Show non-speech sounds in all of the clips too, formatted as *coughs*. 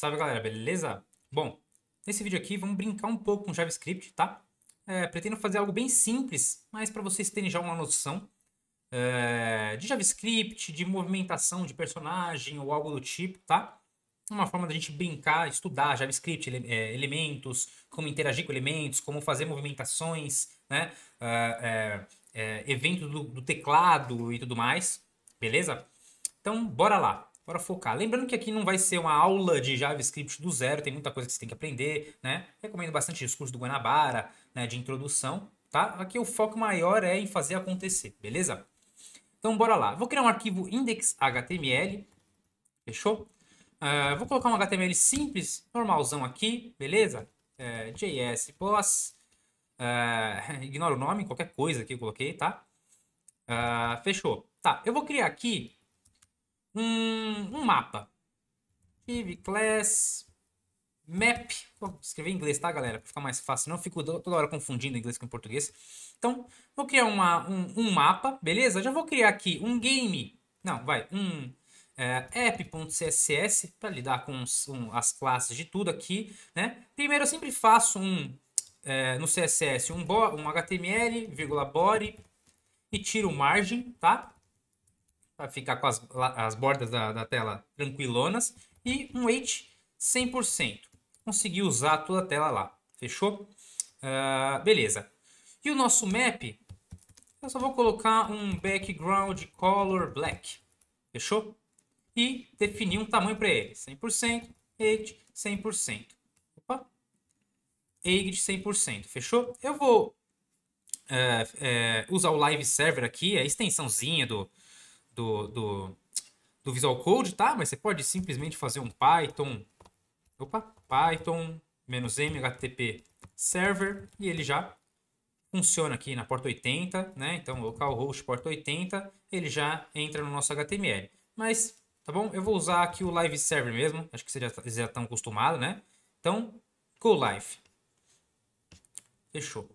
Salve galera, beleza? Bom, nesse vídeo aqui vamos brincar um pouco com JavaScript, tá? É, pretendo fazer algo bem simples, mas para vocês terem já uma noção é, de JavaScript, de movimentação de personagem ou algo do tipo, tá? Uma forma da gente brincar, estudar JavaScript, ele, é, elementos, como interagir com elementos, como fazer movimentações, né? É, é, é, eventos do, do teclado e tudo mais, beleza? Então, bora lá! Bora focar. Lembrando que aqui não vai ser uma aula de JavaScript do zero, tem muita coisa que você tem que aprender, né? Recomendo bastante os cursos do Guanabara, né, de introdução, tá? Aqui o foco maior é em fazer acontecer, beleza? Então bora lá. Vou criar um arquivo index.html, fechou? Uh, vou colocar um HTML simples, normalzão aqui, beleza? Uh, eh, JS Plus, uh, *laughs* ignora o nome, qualquer coisa que eu coloquei, tá? Ah, fechou. Tá, eu vou criar aqui um, um mapa. Div class map. Vou escrever em inglês, tá, galera? Pra ficar mais fácil. Não fico toda hora confundindo inglês com português. Então, vou criar uma, um, um mapa, beleza? Já vou criar aqui um game. Não, vai. Um é, app.css para lidar com os, um, as classes de tudo aqui, né? Primeiro, eu sempre faço um é, no CSS um, bo, um HTML, vírgula body e tiro o margem, tá? para ficar com as, as bordas da, da, tela tranquilonas, e um weight 100%. Consegui usar toda a tela lá, fechou? Uh, beleza. E o nosso map, eu só vou colocar um background color black, fechou? E definir um tamanho para ele, 100%, weight 100%. Opa! Aged 100%, fechou? Eu vou eh, eh, usar o Live Server aqui, a extensãozinha do, do, do, do Visual Code, tá? Mas você pode simplesmente fazer um Python, opa, Python menos m http server e ele já funciona aqui na porta 80, né? Então, localhost porta 80, ele já entra no nosso HTML. Mas, tá bom? Eu vou usar aqui o live server mesmo, acho que vocês já, já estão acostumados, né? Então, go live. Fechou.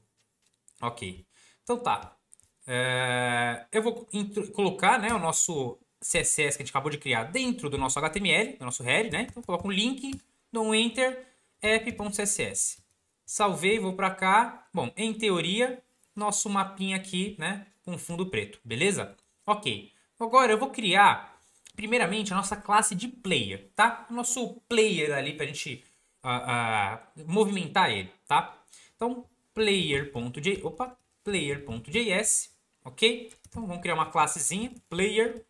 Ok. Então tá, é, eu vou colocar né, o nosso CSS que a gente acabou de criar dentro do nosso HTML, do nosso head, né? Então coloco um link, dou um enter, app.css. Salvei, vou para cá. Bom, em teoria, nosso mapinha aqui, né, com fundo preto, beleza? OK. Agora eu vou criar primeiramente a nossa classe de player, tá? O nosso player ali para a gente uh, uh, movimentar ele, tá? Então, player.j, opa, player.js Ok? Então vamos criar uma classezinha, player.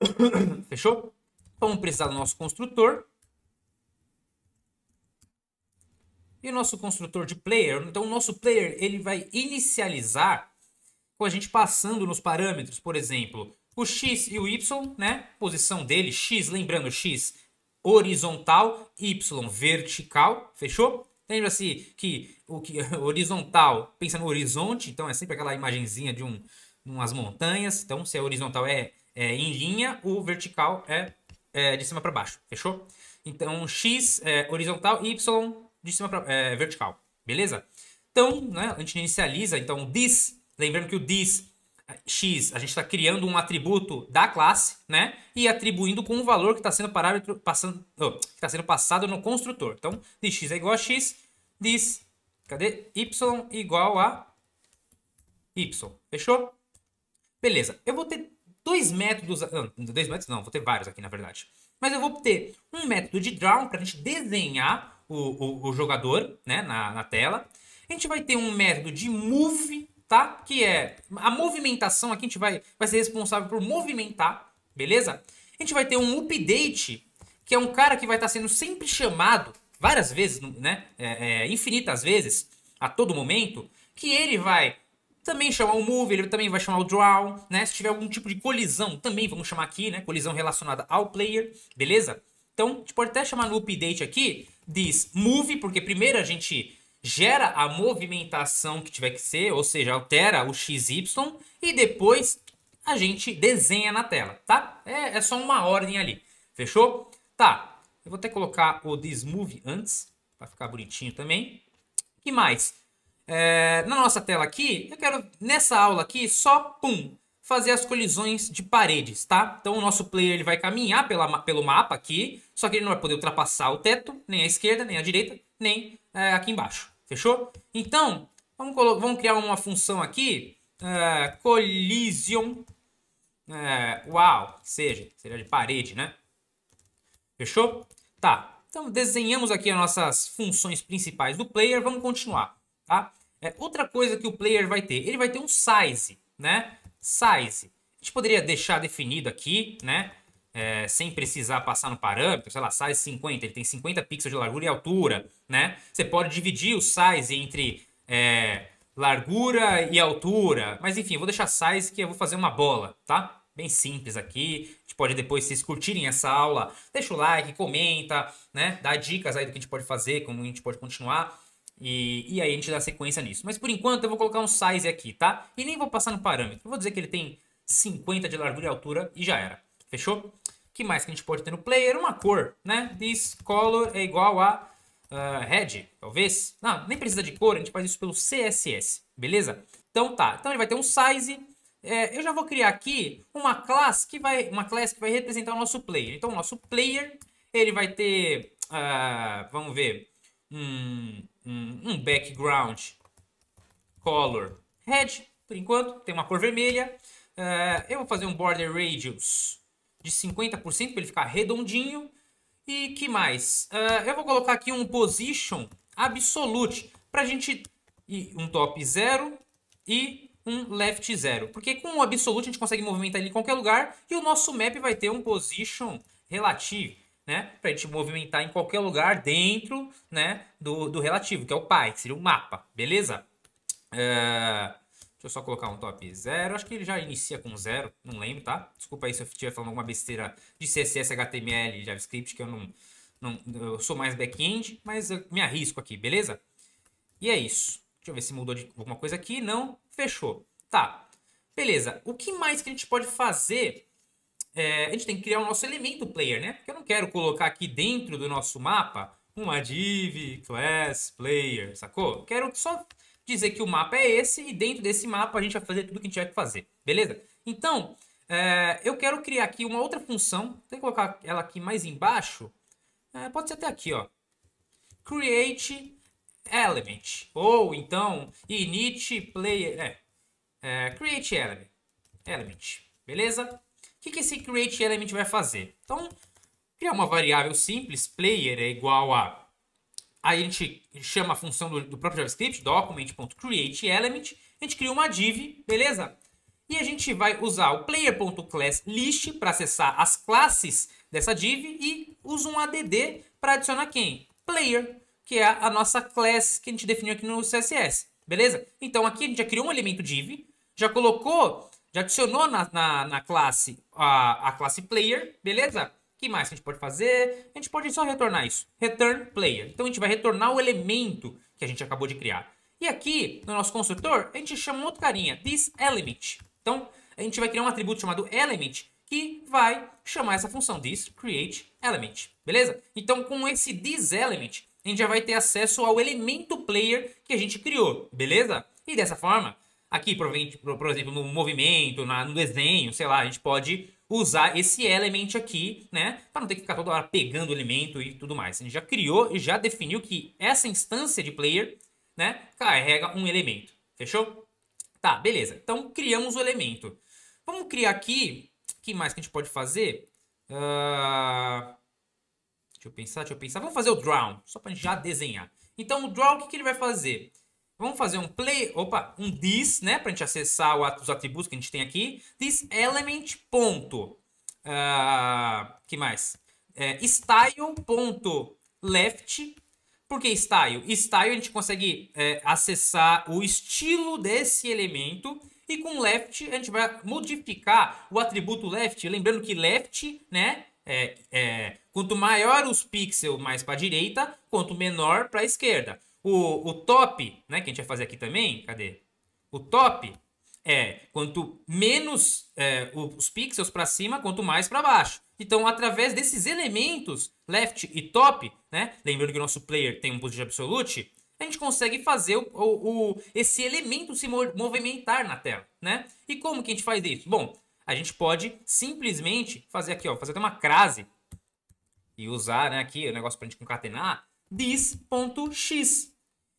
*coughs* Fechou? Então, vamos precisar do nosso construtor. E o nosso construtor de player, então o nosso player ele vai inicializar com a gente passando nos parâmetros, por exemplo, o x e o y, né? Posição dele, x, lembrando, x horizontal, y vertical, fechou? Lembra-se assim, que o que *laughs* horizontal pensa no horizonte, então é sempre aquela imagenzinha de um, umas montanhas. Então, se é horizontal é, é em linha, o vertical é, é de cima para baixo. Fechou? Então, x é horizontal e y de cima para é, vertical. Beleza? Então, né, a gente inicializa. Então, this. Lembrando que o this x, a gente está criando um atributo da classe, né? E atribuindo com o valor que está sendo parâmetro passando, oh, que está sendo passado no construtor. Então, de x é igual a x, diz, cadê? y igual a y. Fechou? Beleza. Eu vou ter dois métodos, não, dois métodos não, vou ter vários aqui na verdade. Mas eu vou ter um método de draw para a gente desenhar o, o, o jogador, né, na, na tela. A gente vai ter um método de move tá? Que é a movimentação aqui, a gente vai, vai ser responsável por movimentar, beleza? A gente vai ter um update, que é um cara que vai estar tá sendo sempre chamado, várias vezes, né? É, é, infinitas vezes, a todo momento, que ele vai também chamar o move, ele também vai chamar o draw, né? Se tiver algum tipo de colisão, também vamos chamar aqui, né? Colisão relacionada ao player, beleza? Então, a gente pode até chamar no update aqui, diz move, porque primeiro a gente gera a movimentação que tiver que ser, ou seja, altera o XY e depois a gente desenha na tela, tá? É, é só uma ordem ali, fechou? Tá, eu vou até colocar o This Move antes, para ficar bonitinho também. que mais? É, na nossa tela aqui, eu quero, nessa aula aqui, só, pum, fazer as colisões de paredes, tá? Então o nosso player ele vai caminhar pela, pelo mapa aqui, só que ele não vai poder ultrapassar o teto, nem a esquerda, nem a direita, nem é, aqui embaixo. Fechou? Então, vamos, vamos criar uma função aqui. Uh, collision. Uh, uau, seja, seria de parede, né? Fechou? Tá. Então, desenhamos aqui as nossas funções principais do player. Vamos continuar, tá? É, outra coisa que o player vai ter. Ele vai ter um size, né? Size. A gente poderia deixar definido aqui, né? é, sem precisar passar no parâmetro, sei lá, size 50, ele tem 50 pixels de largura e altura, né? Você pode dividir o size entre é, largura e altura, mas enfim, eu vou deixar size que eu vou fazer uma bola, tá? Bem simples aqui, a gente pode depois, se vocês curtirem essa aula, deixa o like, comenta, né? Dá dicas aí do que a gente pode fazer, como a gente pode continuar. E, e aí a gente dá sequência nisso. Mas por enquanto eu vou colocar um size aqui, tá? E nem vou passar no parâmetro. Eu vou dizer que ele tem 50 de largura e altura e já era. Fechou? que mais que a gente pode ter no player? Uma cor, né? This color é igual a uh, red, talvez. Não, nem precisa de cor, a gente faz isso pelo CSS, beleza? Então tá, então ele vai ter um size. É, eu já vou criar aqui uma classe que vai, uma classe que vai representar o nosso player. Então o nosso player, ele vai ter, uh, vamos ver, um, um, um background color red, por enquanto, tem uma cor vermelha. Uh, eu vou fazer um border radius de 50% para ele ficar redondinho. E que mais? Uh, eu vou colocar aqui um position absolute para a gente e um top zero e um left zero Porque com o absolute a gente consegue movimentar ele em qualquer lugar e o nosso map vai ter um position relativo, né? Para a gente movimentar em qualquer lugar dentro né, do, do relativo, que é o pai, que seria o mapa, beleza? Uh, Deixa eu só colocar um top 0. Acho que ele já inicia com 0, não lembro, tá? Desculpa aí se eu estiver falando alguma besteira de CSS, HTML, JavaScript, que eu não, não eu sou mais back-end, mas eu me arrisco aqui, beleza? E é isso. Deixa eu ver se mudou de alguma coisa aqui. Não, fechou. Tá, beleza. O que mais que a gente pode fazer? É, a gente tem que criar o nosso elemento player, né? Porque eu não quero colocar aqui dentro do nosso mapa uma div, class, player, sacou? Eu quero só dizer que o mapa é esse e dentro desse mapa a gente vai fazer tudo que a gente vai fazer, beleza? Então, é, eu quero criar aqui uma outra função, tem que colocar ela aqui mais embaixo, é, pode ser até aqui, ó. Create element, ou então init player, é, é create element, element, beleza? O que, que esse create element vai fazer? Então, criar uma variável simples, player é igual a Aí a gente chama a função do, do próprio JavaScript, document.createElement, a gente cria uma div, beleza? E a gente vai usar o player.classList para acessar as classes dessa div e usa um add para adicionar quem? Player, que é a nossa class que a gente definiu aqui no CSS, beleza? Então aqui a gente já criou um elemento div, já colocou, já adicionou na, na, na classe a, a classe player, beleza? O que mais que a gente pode fazer? A gente pode só retornar isso. Return player. Então a gente vai retornar o elemento que a gente acabou de criar. E aqui, no nosso construtor, a gente chama um outro carinha, this element. Então, a gente vai criar um atributo chamado element que vai chamar essa função this create element, beleza? Então, com esse this element, a gente já vai ter acesso ao elemento player que a gente criou, beleza? E dessa forma, Aqui, por exemplo, no movimento, no desenho, sei lá, a gente pode usar esse element aqui, né? Para não ter que ficar toda hora pegando o elemento e tudo mais. A gente já criou e já definiu que essa instância de player, né, carrega um elemento. Fechou? Tá, beleza. Então, criamos o elemento. Vamos criar aqui... O que mais que a gente pode fazer? Uh... Deixa eu pensar, deixa eu pensar. Vamos fazer o draw, só para a gente já desenhar. Então, o draw, o que, que ele vai fazer? Vamos fazer um play, opa, um this, né, para a gente acessar o, os atributos que a gente tem aqui. This element ponto, uh, que mais? É, style ponto left. Por que style? Style a gente consegue é, acessar o estilo desse elemento e com left a gente vai modificar o atributo left. Lembrando que left, né, é, é, quanto maior os pixels mais para a direita, quanto menor para a esquerda. O, o top, né, que a gente vai fazer aqui também, cadê? O top é quanto menos é, os pixels para cima, quanto mais para baixo. Então, através desses elementos, left e top, né, lembrando que o nosso player tem um position absolute, a gente consegue fazer o, o, o, esse elemento se movimentar na tela, né? E como que a gente faz isso? Bom, a gente pode simplesmente fazer aqui, ó, fazer até uma crase e usar né, aqui o negócio para a gente concatenar this.x,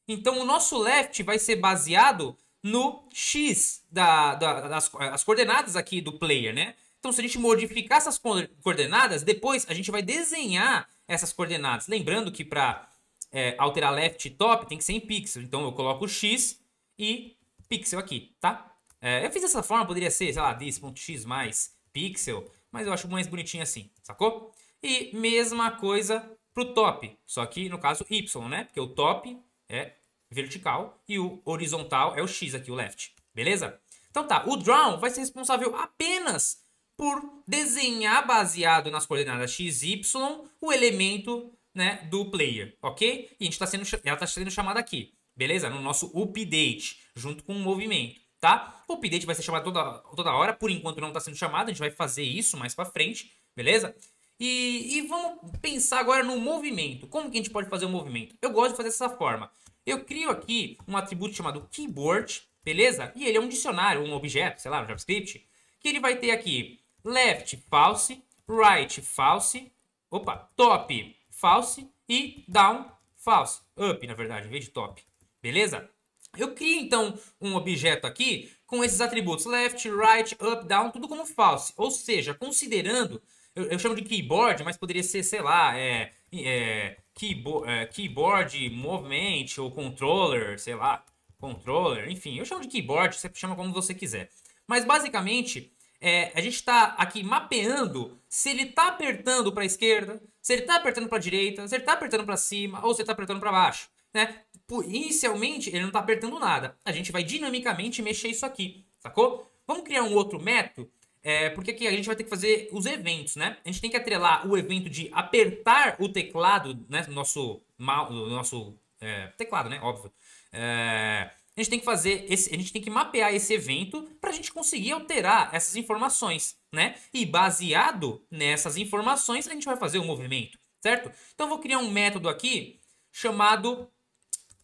então o nosso left vai ser baseado no x da, da, das as coordenadas aqui do player, né? Então se a gente modificar essas coordenadas, depois a gente vai desenhar essas coordenadas. Lembrando que para é, alterar left e top tem que ser em pixel. Então eu coloco x e pixel aqui, tá? É, eu fiz dessa forma, poderia ser, sei lá, this.x mais pixel, mas eu acho mais bonitinho assim, sacou? E mesma coisa para o top, só que no caso y, né? Porque o top é vertical e o horizontal é o X aqui, o left. Beleza? Então tá, o draw vai ser responsável apenas por desenhar baseado nas coordenadas x e y o elemento né, do player, ok? E a gente tá sendo, ela está sendo chamada aqui, beleza? No nosso update, junto com o movimento, tá? O update vai ser chamado toda, toda hora, por enquanto não está sendo chamado, a gente vai fazer isso mais para frente, beleza? E, e, vamos pensar agora no movimento. Como que a gente pode fazer o movimento? Eu gosto de fazer dessa forma. Eu crio aqui um atributo chamado keyboard, beleza? E ele é um dicionário, um objeto, sei lá, um JavaScript, que ele vai ter aqui left false, right false, opa, top false e down false, up na verdade, em vez de top, beleza? Eu crio então um objeto aqui com esses atributos left, right, up, down, tudo como false, ou seja, considerando eu, eu, chamo de keyboard, mas poderia ser, sei lá, é, é, é, keyboard, movimento movement ou controller, sei lá, controller, enfim, eu chamo de keyboard, você chama como você quiser. Mas basicamente, é, a gente está aqui mapeando se ele está apertando para a esquerda, se ele está apertando para a direita, se ele está apertando para cima ou se ele está apertando para baixo. Né? Por, inicialmente, ele não está apertando nada. A gente vai dinamicamente mexer isso aqui, sacou? Vamos criar um outro método é, porque aqui a gente vai ter que fazer os eventos, né? A gente tem que atrelar o evento de apertar o teclado, né? Nosso, nosso é, teclado, né? Óbvio. É, a gente tem que fazer esse, a gente tem que mapear esse evento para a gente conseguir alterar essas informações, né? E baseado nessas informações a gente vai fazer o um movimento, certo? Então eu vou criar um método aqui chamado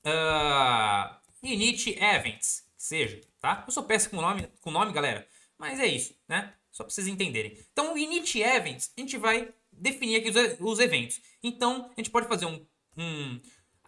uh, init events, seja, tá? Eu sou péssimo com nome, com nome, galera. Mas é isso, né? Só para vocês entenderem. Então, o init events, a gente vai definir aqui os, os eventos. Então, a gente pode fazer um, um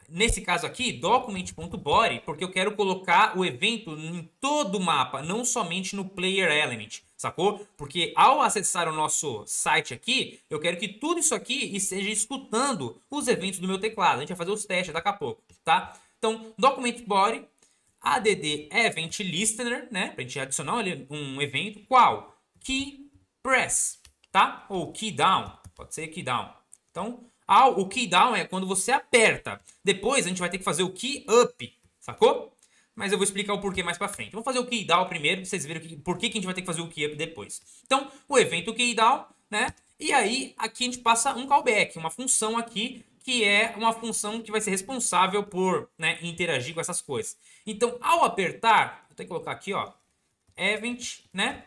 nesse caso aqui, document.body, porque eu quero colocar o evento em todo o mapa, não somente no player element, sacou? Porque ao acessar o nosso site aqui, eu quero que tudo isso aqui esteja escutando os eventos do meu teclado. A gente vai fazer os testes daqui a pouco, tá? Então, document body ADD é Event Listener, né? Para a gente adicionar um evento. Qual? Key Press, tá? Ou Key Down. Pode ser Key Down. Então, ao, o Key Down é quando você aperta. Depois a gente vai ter que fazer o Key Up, sacou? Mas eu vou explicar o porquê mais para frente. Vamos fazer o Key Down primeiro, pra vocês verem que, por que, que a gente vai ter que fazer o Key Up depois. Então, o evento Key Down, né? E aí, aqui a gente passa um callback, uma função aqui que é uma função que vai ser responsável por né, interagir com essas coisas. Então, ao apertar, eu tenho que colocar aqui, ó, event, né?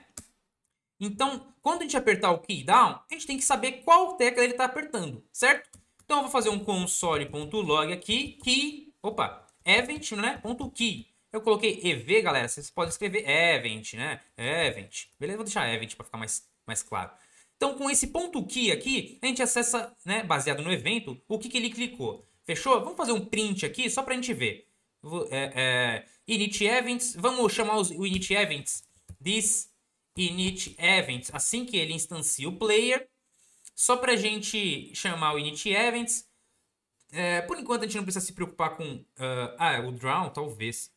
Então, quando a gente apertar o key down, a gente tem que saber qual tecla ele está apertando, certo? Então, eu vou fazer um console.log aqui, key, opa, event, né, ponto key. Eu coloquei EV, galera, vocês podem escrever event, né, event. Beleza, vou deixar event para ficar mais, mais claro. Então, com esse ponto key aqui, a gente acessa, né, baseado no evento, o que, que ele clicou. Fechou? Vamos fazer um print aqui só para a gente ver. É, é, init events, vamos chamar os, o init events this init events assim que ele instancia o player. Só para a gente chamar o init events. É, por enquanto a gente não precisa se preocupar com. Uh, ah, o drown, talvez.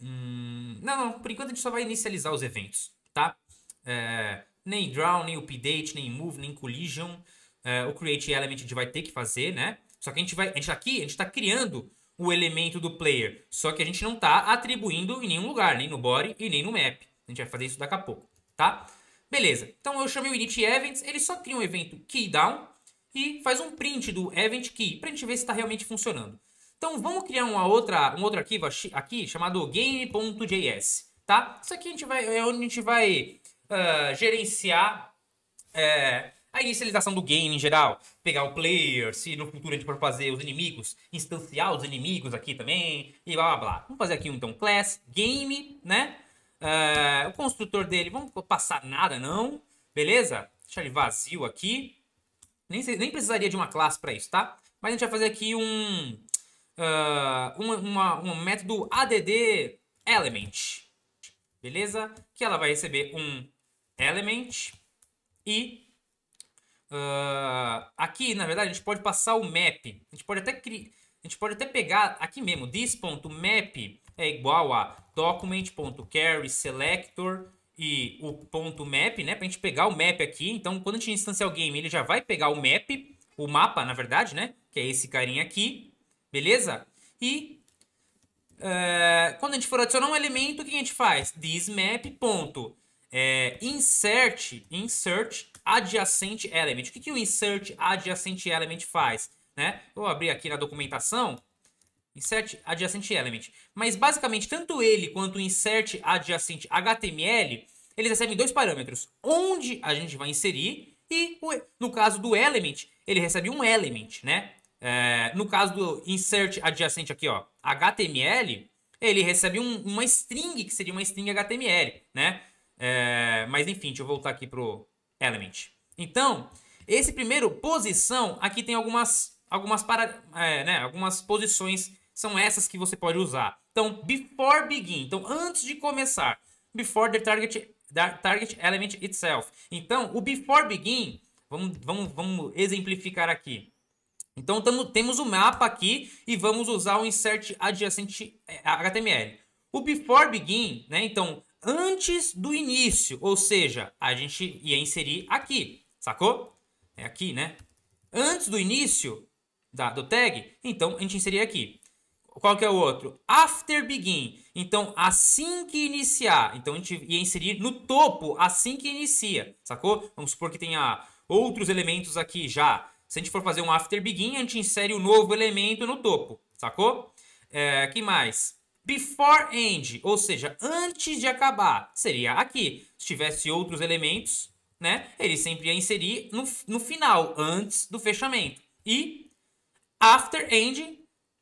Hum, não, não, por enquanto a gente só vai inicializar os eventos, tá? É, nem draw, nem update, nem move, nem collision. Uh, o create element a gente vai ter que fazer, né? Só que a gente vai, a gente tá aqui, a gente está criando o elemento do player, só que a gente não está atribuindo em nenhum lugar, nem no body e nem no map. A gente vai fazer isso daqui a pouco, tá? Beleza. Então eu chamei o init events, ele só cria um evento keydown e faz um print do event key para a gente ver se está realmente funcionando. Então vamos criar uma outra, um outro arquivo aqui chamado game.js, tá? Isso aqui a gente vai, é onde a gente vai ah, gerenciar é, a inicialização do game em geral, pegar o player, se no futuro a gente for fazer os inimigos, instanciar os inimigos aqui também, e blá blá blá. Vamos fazer aqui então, um, então, class, game, né? Eh, o construtor dele, vamos passar nada não, beleza? Deixa ele vazio aqui. Nem, nem precisaria de uma classe para isso, tá? Mas a gente vai fazer aqui um, uh, uma, uma, um método add element, beleza? Que ela vai receber um element e uh, aqui, na verdade, a gente pode passar o map. A gente pode até criar, a gente pode até pegar aqui mesmo this.map é igual a document.carry selector e o ponto map, né, pra gente pegar o map aqui. Então, quando a gente instanciar o game, ele já vai pegar o map, o mapa, na verdade, né, que é esse carinha aqui, beleza? E uh, quando a gente for adicionar um elemento, o que a gente faz? This map ponto é, insert, insert adjacent element. O que, que o insert adjacent element faz? Né? Vou abrir aqui na documentação. Insert adjacent element. Mas basicamente, tanto ele quanto o insert adjacent HTML, eles recebem dois parâmetros. Onde a gente vai inserir e, no caso do element, ele recebe um element, né? É, no caso do insert adjacente aqui, ó, HTML, ele recebe um, uma string, que seria uma string HTML, né? É, mas enfim, deixa eu voltar aqui pro Element. Então, esse primeiro posição, aqui tem algumas, algumas, para, é, né, algumas posições, são essas que você pode usar. Então, before begin, então antes de começar, before the target, the target element itself. Então, o before begin, vamos, vamos, vamos exemplificar aqui. Então, tamo, temos o mapa aqui e vamos usar o insert adjacente é, HTML. O before begin, né? Então, antes do início, ou seja, a gente ia inserir aqui, sacou? É aqui, né? Antes do início da, do tag, então a gente inseria aqui. Qual que é o outro? After begin. Então, assim que iniciar. Então, a gente ia inserir no topo, assim que inicia, sacou? Vamos supor que tenha outros elementos aqui já. Se a gente for fazer um after begin, a gente insere o um novo elemento no topo, sacou? É, que mais? before end, ou seja, antes de acabar, seria aqui. Se tivesse outros elementos, né, ele sempre ia inserir no, no final, antes do fechamento. E after end,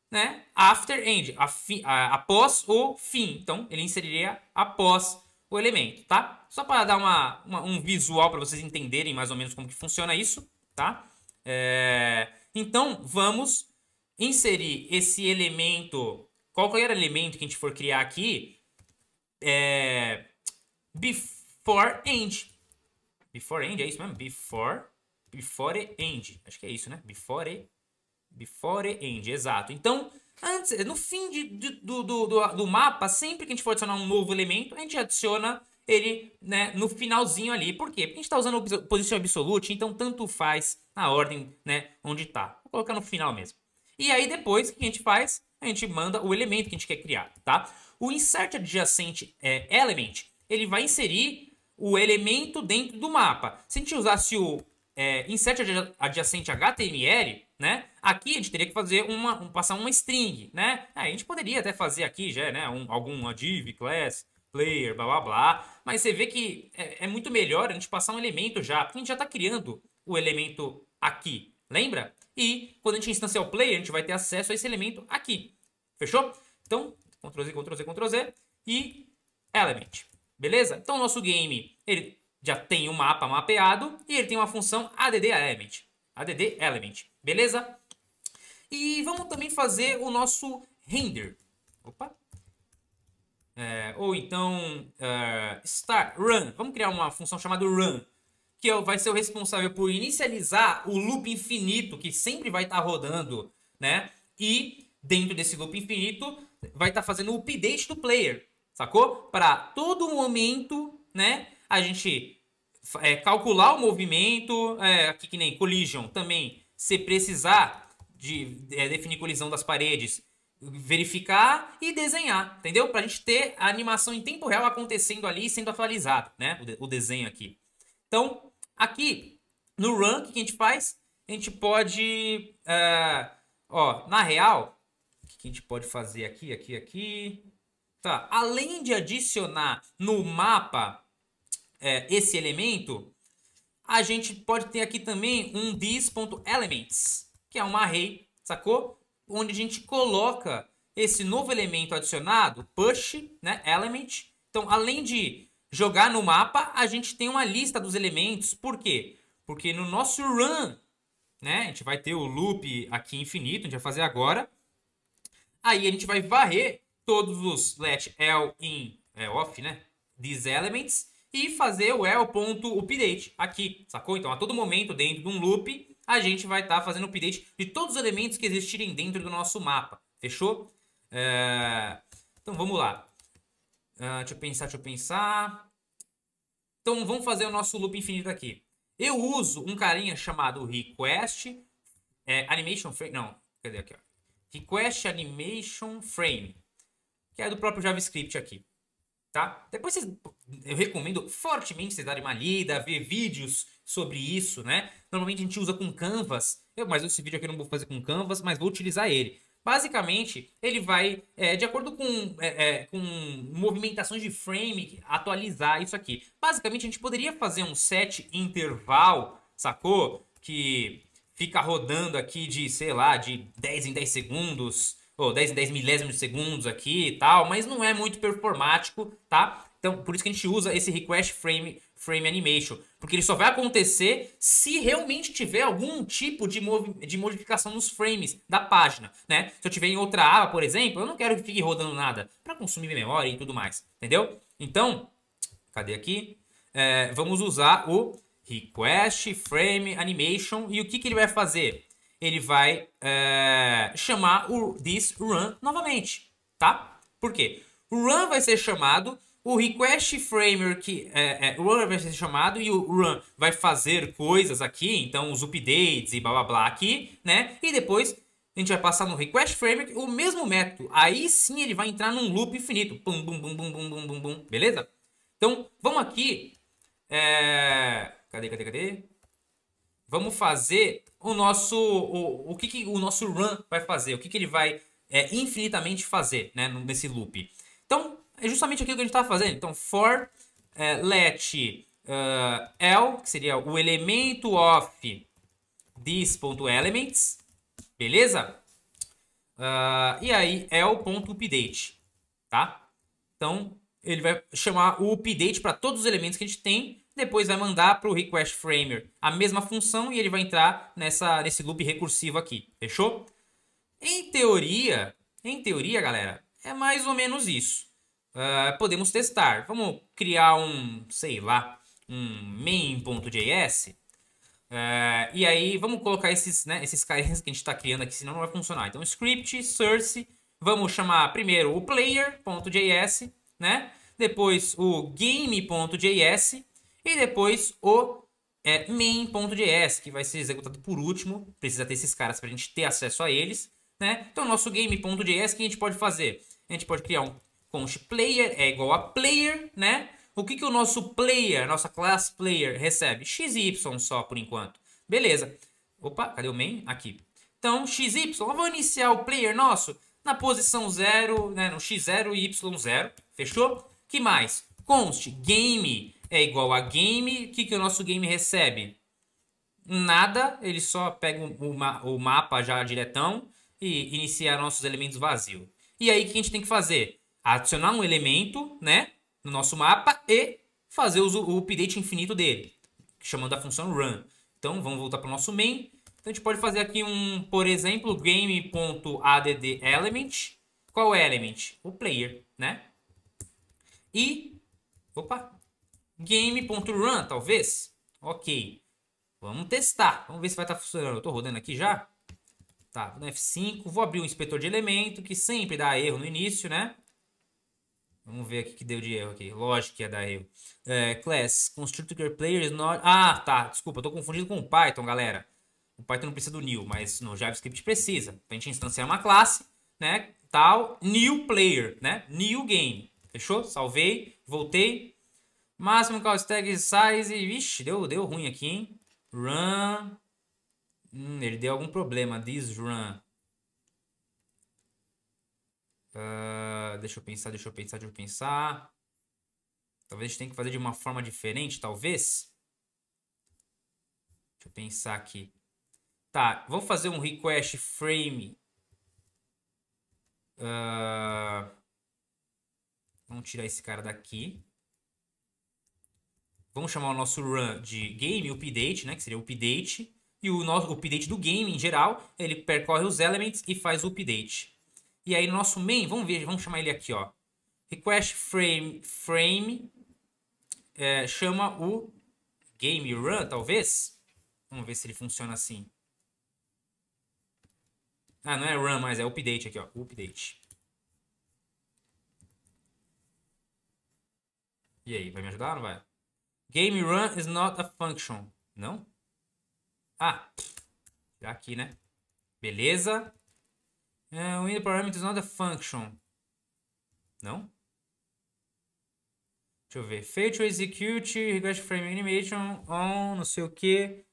né, after end, a fi, a, após o fim. Então, ele inseriria após o elemento, tá? Só para dar uma, uma um visual para vocês entenderem mais ou menos como que funciona isso, tá? É, então, vamos inserir esse elemento qualquer elemento que a gente for criar aqui é before end. Before end, é isso mesmo? Before, before end. Acho que é isso, né? Before, before end, exato. Então, antes, no fim de, de, do, do, do, mapa, sempre que a gente for adicionar um novo elemento, a gente adiciona ele né, no finalzinho ali. Por quê? Porque a gente está usando posição absolute então tanto faz na ordem né, onde está. Vou colocar no final mesmo. E aí depois, o que a gente faz? a gente manda o elemento que a gente quer criar, tá? O insert adjacente é, element, ele vai inserir o elemento dentro do mapa. Se a gente usasse o é, insert adjacente HTML, né? Aqui a gente teria que fazer uma, um, passar uma string, né? É, a gente poderia até fazer aqui já, né? Um, alguma div, class, player, blá blá blá. Mas você vê que é, é muito melhor a gente passar um elemento já, porque a gente já está criando o elemento aqui, lembra? E quando a gente instanciar o player, a gente vai ter acesso a esse elemento aqui. Fechou? Então, Ctrl Z, Ctrl Z, Ctrl Z e element. Beleza? Então, o nosso game ele já tem um mapa mapeado e ele tem uma função add element. add element. Beleza? E vamos também fazer o nosso render. Opa! É, ou então, uh, start, run. Vamos criar uma função chamada run que vai ser o responsável por inicializar o loop infinito que sempre vai estar tá rodando, né? E dentro desse loop infinito vai estar tá fazendo o update do player, sacou? Para todo momento, né? A gente é, calcular o movimento, é, aqui que nem collision também, se precisar de é, definir colisão das paredes, verificar e desenhar, entendeu? Para a gente ter a animação em tempo real acontecendo ali e sendo atualizado, né? O, de, o desenho aqui. Então, Aqui, no run, o que a gente faz? A gente pode... É, ó, na real, o que a gente pode fazer aqui, aqui, aqui... Tá, além de adicionar no mapa é, esse elemento, a gente pode ter aqui também um this.elements, que é um array, sacou? Onde a gente coloca esse novo elemento adicionado, push, né, element. Então, além de jogar no mapa, a gente tem uma lista dos elementos. Por quê? Porque no nosso run, né? A gente vai ter o loop aqui infinito, a gente vai fazer agora. Aí a gente vai varrer todos os let L in é, off, né? These elements e fazer o L.update aqui, sacou? Então a todo momento dentro de um loop a gente vai estar tá fazendo update de todos os elementos que existirem dentro do nosso mapa, fechou? É... Então vamos lá. Ah, deixa eu pensar, deixa eu pensar. Então vamos fazer o nosso loop infinito aqui. Eu uso um carinha chamado request é, animation frame. Não, cadê aqui? Ó. Request animation frame, que é do próprio JavaScript aqui. Tá? Depois vocês, eu recomendo fortemente vocês darem uma lida, ver vídeos sobre isso, né? Normalmente a gente usa com Canvas, eu, mas esse vídeo aqui eu não vou fazer com Canvas, mas vou utilizar ele. Basicamente, ele vai, é, de acordo com, é, é, com movimentações de frame, atualizar isso aqui. Basicamente, a gente poderia fazer um set interval, sacou? Que fica rodando aqui de, sei lá, de 10 em 10 segundos, ou 10 em 10 milésimos de segundos aqui e tal, mas não é muito performático, tá? Então, por isso que a gente usa esse request frame frame animation, porque ele só vai acontecer se realmente tiver algum tipo de, de modificação nos frames da página, né? Se eu tiver em outra aba, por exemplo, eu não quero que fique rodando nada para consumir memória e tudo mais, entendeu? Então, cadê aqui? É, vamos usar o request frame animation e o que, que ele vai fazer? Ele vai é, chamar o this run novamente, tá? Por quê? O run vai ser chamado o request framework, é, é, o loader vai ser chamado e o run vai fazer coisas aqui, então os updates e blá blá blá aqui, né? E depois a gente vai passar no request framework o mesmo método. Aí sim ele vai entrar num loop infinito. Bum, bum, bum, bum, bum, bum, bum, bum. Beleza? Então, vamos aqui. É... Cadê, cadê, cadê? Vamos fazer o nosso... O, o que, que o nosso run vai fazer. O que, que ele vai é, infinitamente fazer né, nesse loop. Então, é justamente aquilo que a gente estava fazendo. Então, for é, let uh, é, L, que seria o elemento of this.elements, beleza? Uh, e aí, L.update, tá? Então, ele vai chamar o update para todos os elementos que a gente tem, depois vai mandar para o request framer a mesma função e ele vai entrar nessa, nesse loop recursivo aqui, fechou? Em teoria, em teoria, galera, é mais ou menos isso uh, podemos testar. Vamos criar um, sei lá, um main.js. Uh, e aí vamos colocar esses, né, esses carinhas que a gente está criando aqui, senão não vai funcionar. Então, script, source, vamos chamar primeiro o player.js, né? Depois o game.js e depois o é, main.js, que vai ser executado por último. Precisa ter esses caras para a gente ter acesso a eles, né? Então, nosso game.js, o que a gente pode fazer? A gente pode criar um Const player é igual a player, né? O que, que o nosso player, nossa class player, recebe? x e y só por enquanto. Beleza. Opa, cadê o main? Aqui. Então, x, e y, vamos iniciar o player nosso na posição 0, né, no x0 e y0. Fechou? que mais? Const game é igual a game. O que, que o nosso game recebe? Nada. Ele só pega o mapa já diretão e inicia nossos elementos vazios. E aí, o que a gente tem que fazer? adicionar um elemento, né, no nosso mapa e fazer o update infinito dele, chamando a função run. Então, vamos voltar para o nosso main. Então, a gente pode fazer aqui um, por exemplo, game.add_element. Qual é o element? O player, né? E, opa, game.run, talvez? Ok. Vamos testar. Vamos ver se vai estar tá funcionando. Eu estou rodando aqui já. Tá, no F5. Vou abrir o um inspetor de elemento, que sempre dá erro no início, né? Vamos ver aqui que deu de erro aqui. Lógico que ia dar erro. É, class, constructor players not... Ah, tá. Desculpa, eu tô confundindo com o Python, galera. O Python não precisa do new, mas no JavaScript precisa. Pra então, gente instanciar uma classe, né? Tal, new player, né? New game. Fechou? Salvei, voltei. Máximo call stack size. Vixe, deu, deu ruim aqui, hein? Run. Hum, ele deu algum problema. This run. Uh, deixa eu pensar, deixa eu pensar, deixa eu pensar. Talvez a gente tenha que fazer de uma forma diferente, talvez. Deixa eu pensar aqui. Tá, vou fazer um request frame. Uh, vamos tirar esse cara daqui. Vamos chamar o nosso run de game update, né? Que seria update. E o nosso update do game em geral, ele percorre os elements e faz o update. E aí no nosso main, vamos ver, vamos chamar ele aqui, ó. Request frame, frame é, chama o game run, talvez. Vamos ver se ele funciona assim. Ah, não é run, mas é update aqui, ó. Update. E aí, vai me ajudar ou não vai? Game run is not a function. Não? Ah, tá aqui, né? Beleza. É uh, when the parameter is not a function. Não? Deixa eu ver. Fail to execute request frame animation on não sei o que.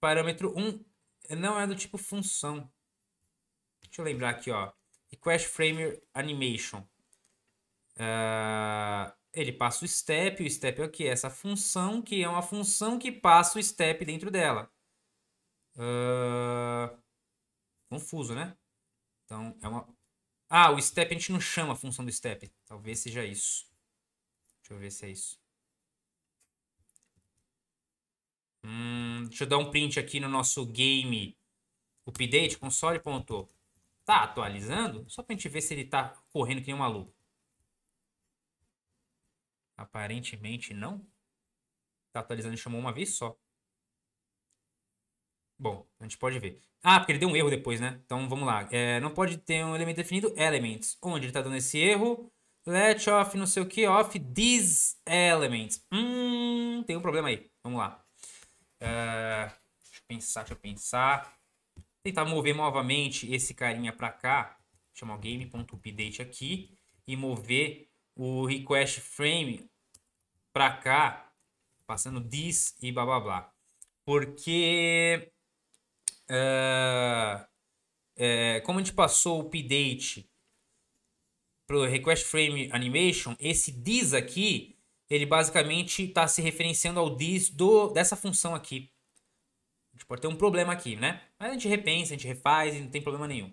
Parâmetro 1 não é do tipo função. Deixa eu lembrar aqui, ó. Request frame animation. Uh, ele passa o step. O step é o que? Essa função que é uma função que passa o step dentro dela. Uh, confuso, né? Então, é uma... Ah, o step a gente não chama a função do step. Talvez seja isso. Deixa eu ver se é isso. Hum, deixa eu dar um print aqui no nosso game update, console ponto. Tá atualizando? Só pra gente ver se ele tá correndo que nem um maluco. Aparentemente não. Tá atualizando, chamou uma vez só. Bom, a gente pode ver. Ah, porque ele deu um erro depois, né? Então vamos lá. É, não pode ter um elemento definido, elements. Onde ele tá dando esse erro? Let off não sei o que off these elements. Hum, tem um problema aí. Vamos lá. Uh, deixa eu pensar, deixa eu pensar. Vou tentar mover novamente esse carinha pra cá. Chamar o game.update aqui. E mover o request frame pra cá. Passando this e blá blá blá. Porque é, é, como a gente passou o update para o Request Frame Animation, esse this aqui, ele basicamente está se referenciando ao this do, dessa função aqui. A gente pode ter um problema aqui, né? Mas a gente repensa, a gente refaz e não tem problema nenhum.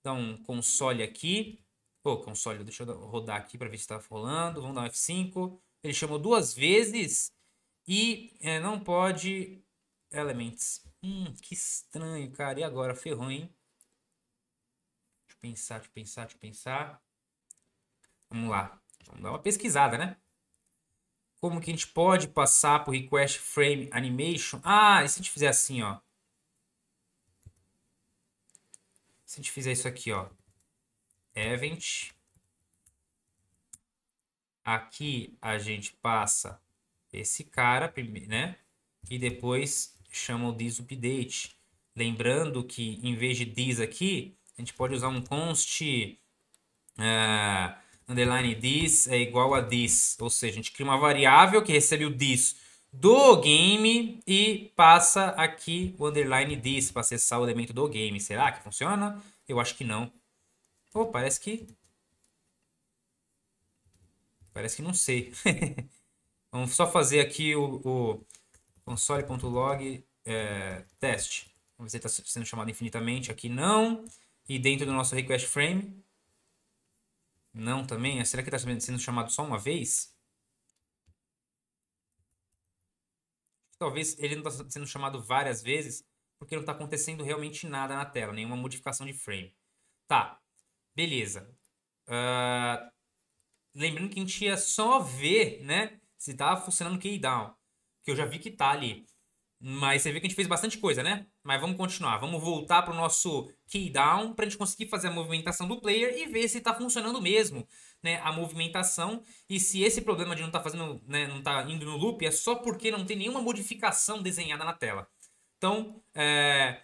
Então, console aqui. Pô, console, deixa eu rodar aqui para ver se está rolando. Vamos dar um F5. Ele chamou duas vezes e é, não pode elements. Hum, que estranho, cara. E agora? Ferrou, hein? Deixa eu pensar, deixa eu pensar, deixa eu pensar. Vamos lá. Vamos dar uma pesquisada, né? Como que a gente pode passar por Request Frame Animation? Ah, e se a gente fizer assim, ó? Se a gente fizer isso aqui, ó. Event. Aqui a gente passa esse cara, né? E depois o this update. Lembrando que em vez de this aqui, a gente pode usar um const uh, underline this é igual a this. Ou seja, a gente cria uma variável que recebe o this do game e passa aqui o underline this para acessar o elemento do game. Será que funciona? Eu acho que não. oh, parece que... Parece que não sei. *laughs* Vamos só fazer aqui o, o console.log é, test. Vamos ver se está sendo chamado infinitamente. Aqui não. E dentro do nosso request frame. Não também. É, será que está sendo chamado só uma vez? Talvez ele não está sendo chamado várias vezes. Porque não está acontecendo realmente nada na tela. Nenhuma modificação de frame. Tá. Beleza. Uh, lembrando que a gente ia só ver né, se estava funcionando key down que eu já vi que tá ali. Mas você vê que a gente fez bastante coisa, né? Mas vamos continuar. Vamos voltar para o nosso keydown para a gente conseguir fazer a movimentação do player e ver se está funcionando mesmo né, a movimentação. E se esse problema de não estar tá fazendo, né, não tá indo no loop é só porque não tem nenhuma modificação desenhada na tela. Então, é,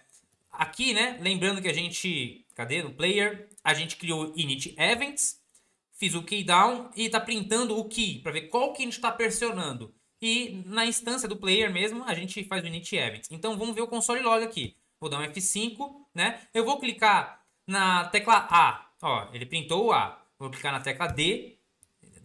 aqui, né? Lembrando que a gente. Cadê? No player, a gente criou init events, fiz o keydown e está printando o key para ver qual que a gente está pressionando. E na instância do player mesmo, a gente faz o init event. Então vamos ver o console log aqui. Vou dar um F5, né? Eu vou clicar na tecla A. Ó, ele printou o A. Vou clicar na tecla D,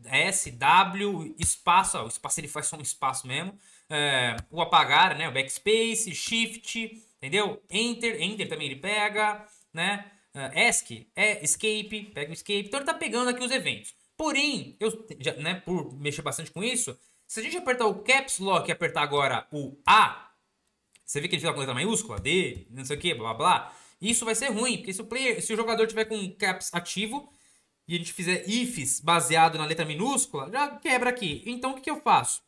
S, W, espaço. Ó, o espaço ele faz só um espaço mesmo. É, o apagar, né? O backspace, shift, entendeu? Enter, enter também ele pega, né? Uh, é, ESC, é, escape, pega o escape. Então ele tá pegando aqui os eventos. Porém, eu já, né, por mexer bastante com isso, se a gente apertar o caps lock e apertar agora o A, você vê que ele fica com letra maiúscula, D, não sei o que, blá blá blá. Isso vai ser ruim, porque se o, player, se o jogador tiver com caps ativo e a gente fizer ifs baseado na letra minúscula, já quebra aqui. Então o que, que eu faço?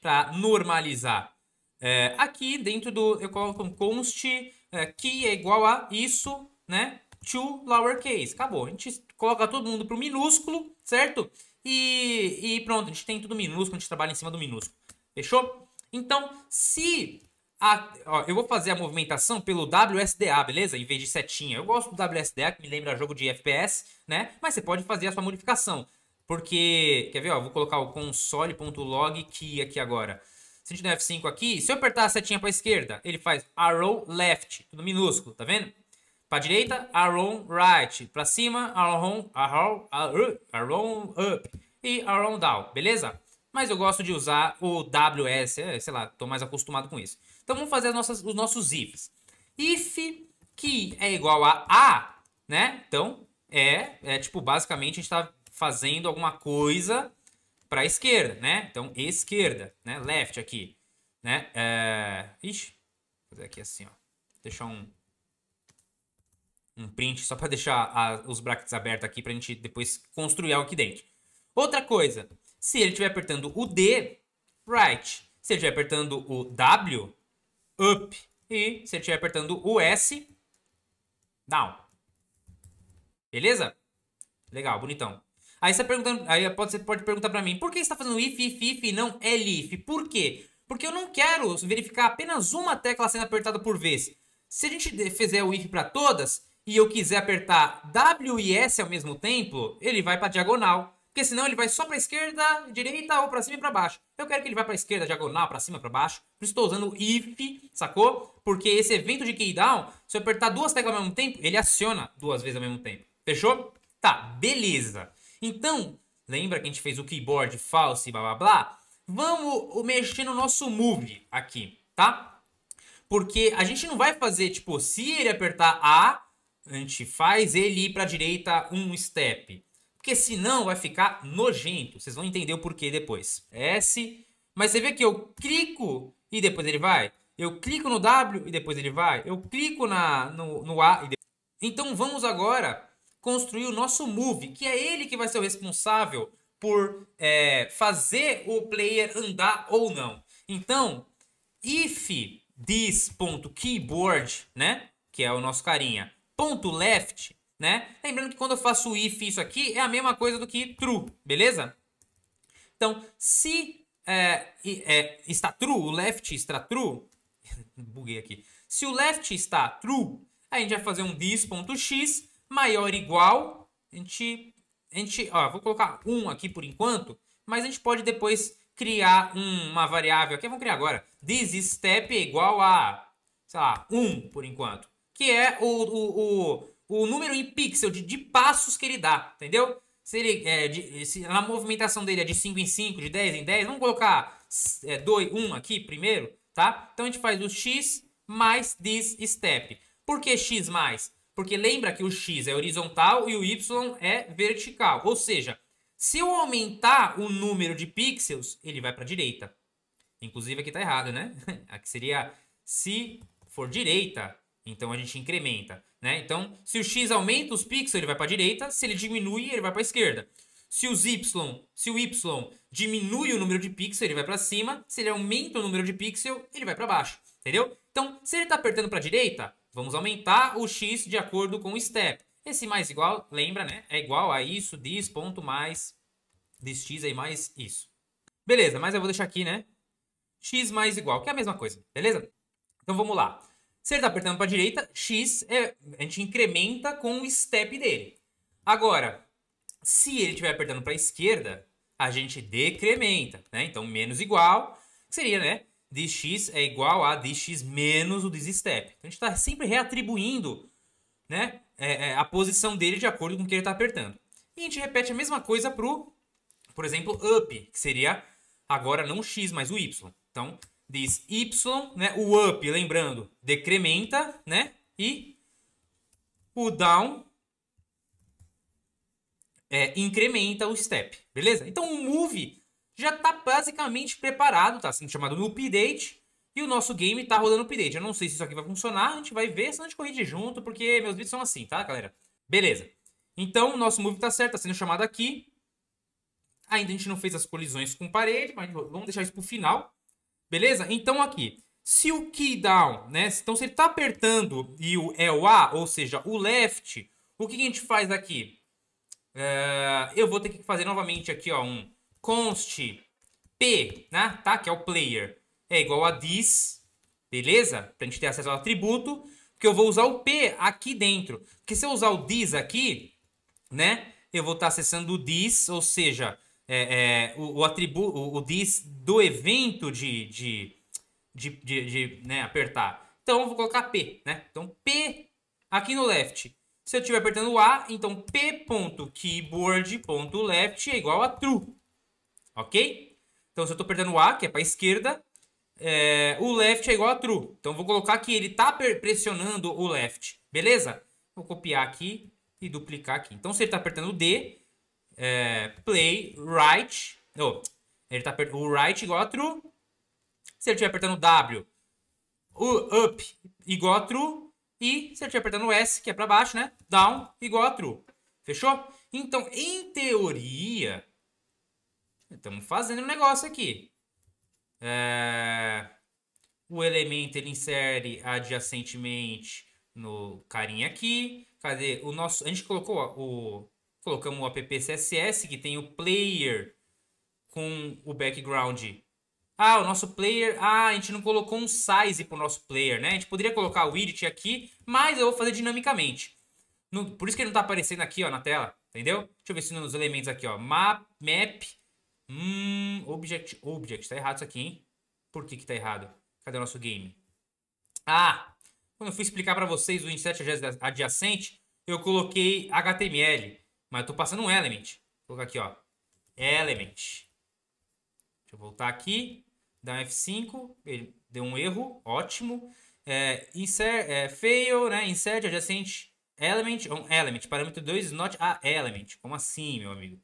Para normalizar. É, aqui dentro do. Eu coloco um const é, que é igual a isso, né? To lowercase. Acabou. A gente coloca todo mundo pro minúsculo, certo? E, e pronto, a gente tem tudo minúsculo, a gente trabalha em cima do minúsculo. Fechou? Então, se a, ó, eu vou fazer a movimentação pelo WSDA, beleza? Em vez de setinha. Eu gosto do WSDA, que me lembra jogo de FPS, né? Mas você pode fazer a sua modificação. Porque, quer ver, ó, vou colocar o console.log key aqui agora. Se a gente der F5 aqui, se eu apertar a setinha para esquerda, ele faz arrow left, tudo minúsculo, tá vendo? Para direita, Aaron Right. Para cima, Aaron, Aaron, Aaron Up e Aaron Down, beleza? Mas eu gosto de usar o WS, é, sei lá, estou mais acostumado com isso. Então vamos fazer nossas, os nossos ifs. If que é igual a A, né? Então é, é tipo, basicamente a gente está fazendo alguma coisa para a esquerda, né? Então esquerda, né? Left aqui, né? É... Ixi, vou fazer aqui assim, ó. Deixar um um print só para deixar a, os brackets abertos aqui para a gente depois construir algo aqui dentro. Outra coisa, se ele estiver apertando o D, right. Se ele estiver apertando o W, up. E se ele estiver apertando o S, down. Beleza? Legal, bonitão. Aí você, tá pergunta aí você pode perguntar para mim, por que você está fazendo if, if, if e não elif? Por quê? Porque eu não quero verificar apenas uma tecla sendo apertada por vez. Se a gente fizer o if para todas, e eu quiser apertar W e S ao mesmo tempo, ele vai para diagonal. Porque senão ele vai só para esquerda, direita ou para cima e para baixo. Eu quero que ele vá para esquerda, diagonal, para cima, para baixo. Por isso estou usando o if, sacou? Porque esse evento de keydown, se eu apertar duas teclas ao mesmo tempo, ele aciona duas vezes ao mesmo tempo. Fechou? Tá, beleza. Então, lembra que a gente fez o keyboard false e blá blá blá? Vamos mexer no nosso move aqui, tá? Porque a gente não vai fazer, tipo, se ele apertar A, a gente faz ele ir para a direita um step. Porque senão vai ficar nojento. Vocês vão entender o porquê depois. S. Mas você vê que eu clico e depois ele vai. Eu clico no W e depois ele vai. Eu clico na, no, no A e depois... Então vamos agora construir o nosso move, que é ele que vai ser o responsável por é, fazer o player andar ou não. Então, if this.keyboard, né? Que é o nosso carinha, ponto left, né? Lembrando que quando eu faço if isso aqui, é a mesma coisa do que true, beleza? Então, se é, é, está true, o left está true, *laughs* buguei aqui. Se o left está true, a gente vai fazer um this.x maior ou igual, a gente, a gente, ó, vou colocar 1 aqui por enquanto, mas a gente pode depois criar uma variável aqui, vamos criar agora, this step é igual a, sei lá, 1 por enquanto que é o, o, o, o número em pixel de, de, passos que ele dá, entendeu? Se ele é, de, se a movimentação dele é de 5 em 5, de 10 em 10, vamos colocar é, um 1 aqui primeiro, tá? Então a gente faz o x mais this step. Por que x mais? Porque lembra que o x é horizontal e o y é vertical. Ou seja, se eu aumentar o número de pixels, ele vai para a direita. Inclusive aqui está errado, né? *laughs* Aqui seria se for direita, então a gente incrementa, né? Então, se o x aumenta os pixels, ele vai para a direita, se ele diminui, ele vai para a esquerda. Se o y, se o y diminui o número de pixels, ele vai para cima, se ele aumenta o número de pixels, ele vai para baixo, entendeu? Então, se ele está apertando para a direita, vamos aumentar o x de acordo com o step. Esse mais igual, lembra, né? É igual a isso, diz ponto, mais, diz x aí, mais isso. Beleza, mas eu vou deixar aqui, né? x mais igual, que é a mesma coisa, beleza? Então, vamos lá. Se ele está apertando para a direita, X é, a gente incrementa com o step dele. Agora, se ele estiver apertando para a esquerda, a gente decrementa, né? Então, menos igual, seria, né? dx é igual a dx menos o desstep. Então, a gente está sempre reatribuindo né, é, é, a posição dele de acordo com o que ele está apertando. E a gente repete a mesma coisa para o, por exemplo, up, que seria agora não o x, mas o y. Então, diz y, né? O up, lembrando, decrementa, né? E o down é, incrementa o step, beleza? Então o move já está basicamente preparado, tá sendo assim, chamado no update, e o nosso game está rodando update. Eu não sei se isso aqui vai funcionar, a gente vai ver, senão a gente corrige junto, porque meus vídeos são assim, tá, galera? Beleza. Então o nosso move está certo, está sendo chamado aqui. Ainda a gente não fez as colisões com parede, mas vamos deixar isso para o final. Beleza? Então aqui, se o key down, né? Então se ele tá apertando e o é o A, ou seja, o left, o que, a gente faz aqui? Eh, eu vou ter que fazer novamente aqui, ó, um const p, né? Tá? Que é o player. É igual a this, beleza? Para a gente ter acesso ao atributo, porque eu vou usar o p aqui dentro. Porque se eu usar o this aqui, né? Eu vou estar tá acessando o this, ou seja, é, é, o, o atributo, o, diz do evento de, de, de, de, de né, apertar. Então eu vou colocar P, né? Então P aqui no left. Se eu estiver apertando A, então p.keyboard.left é igual a true. Ok? Então se eu estou apertando A, que é para a esquerda, é, o left é igual a true. Então vou colocar que ele está pressionando o left. Beleza? Vou copiar aqui e duplicar aqui. Então se ele está apertando D, é, play right. Oh, ele tá o right igual a true. Se ele estiver apertando W, o up igual a true. E se ele estiver apertando S, que é para baixo, né? Down igual a true. Fechou? Então, em teoria, estamos fazendo um negócio aqui. É... O elemento ele insere adjacentemente no carinha aqui. Cadê? O nosso... A gente colocou ó, o colocamos o app CSS, que tem o player com o background. Ah, o nosso player. Ah, a gente não colocou um size para o nosso player, né? A gente poderia colocar o widget aqui, mas eu vou fazer dinamicamente. No, por isso que ele não está aparecendo aqui ó, na tela, entendeu? Deixa eu ver se nos elementos aqui, ó. Map, map, hum, object, object. está errado isso aqui, hein? Por que que tá errado? Cadê o nosso game? Ah, quando eu fui explicar para vocês o inset adjacente, eu coloquei HTML. Mas eu tô passando um element. Vou colocar aqui, ó. Element. Deixa eu voltar aqui. Dá um F5. Ele deu um erro. Ótimo. É, insert, é, fail, né? Insert adjacente element. É um element. Parâmetro 2 not a element. Como assim, meu amigo?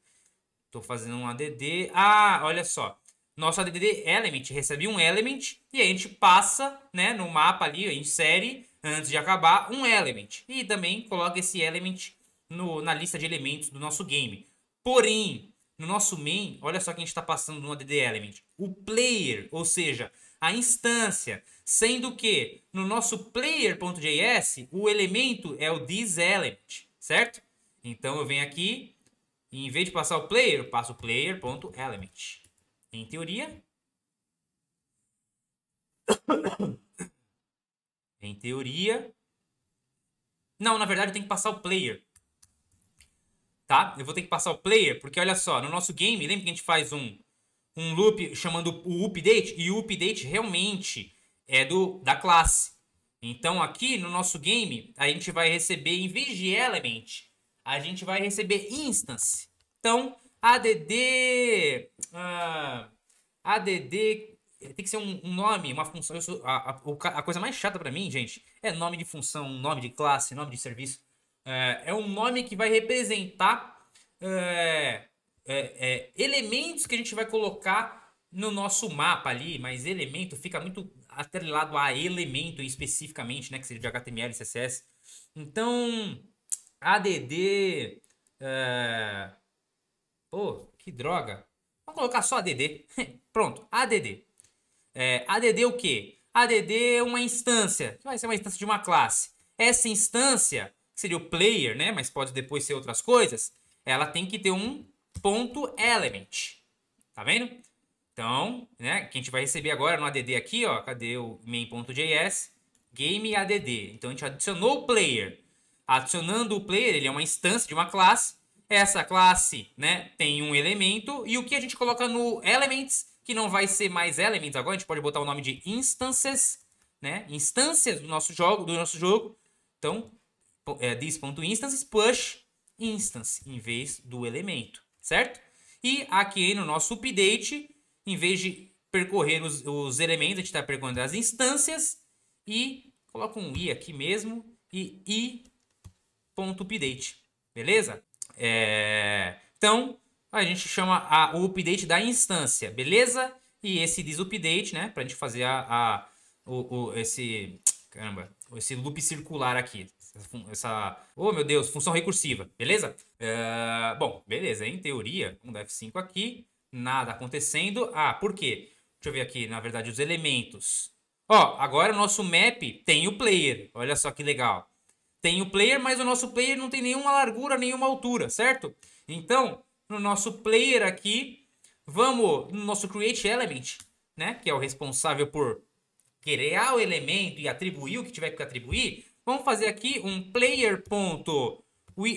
Tô fazendo um ADD. Ah, olha só. Nosso ADD element recebe um element e a gente passa, né, no mapa ali, insere antes de acabar um element. E também coloca esse element no, na lista de elementos do nosso game. Porém, no nosso main, olha só que a gente está passando no addElement, Element. O player, ou seja, a instância, sendo que no nosso player.js o elemento é o thisElement, certo? Então eu venho aqui e em vez de passar o player, eu passo player.element. Em teoria, *coughs* em teoria, não, na verdade eu tenho que passar o player tá? Eu vou ter que passar o player, porque olha só, no nosso game, lembra que a gente faz um, um loop chamando o update? E o update realmente é do da classe. Então aqui no nosso game, a gente vai receber, em vez de element, a gente vai receber instance. Então, add... Uh, ah, add... Tem que ser um, um nome, uma função. Sou, a, a, a coisa mais chata para mim, gente, é nome de função, nome de classe, nome de serviço. É, é um nome que vai representar é, é, é, elementos que a gente vai colocar no nosso mapa ali, mas elemento fica muito atrelado a elemento especificamente, né? Que seja de HTML, CSS. Então, ADD. É... Pô, que droga. Vamos colocar só ADD. *laughs* Pronto, ADD. É, ADD é o quê? ADD é uma instância, que vai ser uma instância de uma classe. Essa instância, que seria o player, né? Mas pode depois ser outras coisas. Ela tem que ter um ponto element. Tá vendo? Então, né? Que a gente vai receber agora no add aqui, ó. Cadê o main.js? Game add. Então a gente adicionou o player. Adicionando o player, ele é uma instância de uma classe. Essa classe, né, tem um elemento e o que a gente coloca no elements, que não vai ser mais elements agora, a gente pode botar o nome de instances, né? Instâncias do nosso jogo, do nosso jogo. Então, é, this.instance push instance em vez do elemento, certo? E aqui no nosso update, em vez de percorrer os, os elementos, a gente está percorrendo as instâncias e coloca um i aqui mesmo e i.update, beleza? É, então, a gente chama a, o update da instância, beleza? E esse desupdate, né, para a gente fazer a, a o, o, esse, caramba, esse loop circular aqui essa oh meu Deus, função recursiva, beleza? Uh, bom, beleza, em teoria, um F5 aqui, nada acontecendo. Ah, por quê? Deixa eu ver aqui, na verdade, os elementos. Ó, agora o nosso map tem o player, olha só que legal. Tem o player, mas o nosso player não tem nenhuma largura, nenhuma altura, certo? Então, no nosso player aqui, vamos no nosso create element, né? Que é o responsável por criar o elemento e atribuir o que tiver que atribuir, Vamos fazer aqui um player ponto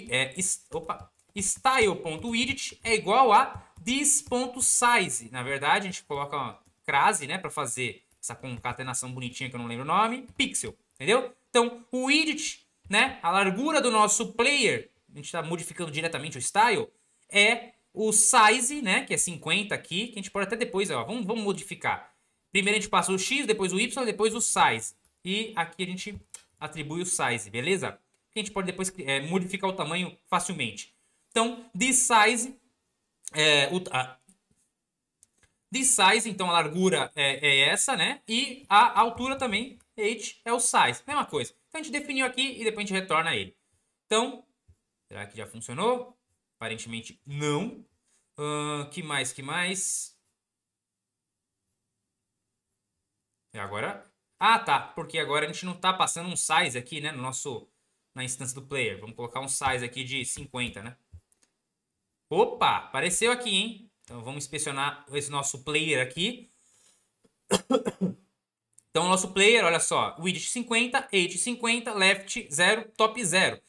é, opa, style.widget é igual a this.size. Na verdade, a gente coloca uma crase, né, para fazer essa concatenação bonitinha que eu não lembro o nome, pixel, entendeu? Então, o widget, né, a largura do nosso player, a gente está modificando diretamente o style, é o size, né, que é 50 aqui, que a gente pode até depois, ó, vamos, vamos modificar. Primeiro a gente passa o x, depois o y, depois o size. E aqui a gente atribui o size, beleza? Que a gente pode depois é, modificar o tamanho facilmente. Então, this size, é, o, a, this size, então a largura é, é, essa, né? E a altura também, h é o size, mesma coisa. Então a gente definiu aqui e depois a gente retorna ele. Então, será que já funcionou? Aparentemente não. Uh, que mais, que mais? E é, agora ah, tá. Porque agora a gente não está passando um size aqui, né? No nosso, na instância do player. Vamos colocar um size aqui de 50, né? Opa! Apareceu aqui, hein? Então vamos inspecionar esse nosso player aqui. *coughs* Então o nosso player, olha só, widget 50, age 50, left 0, top 0.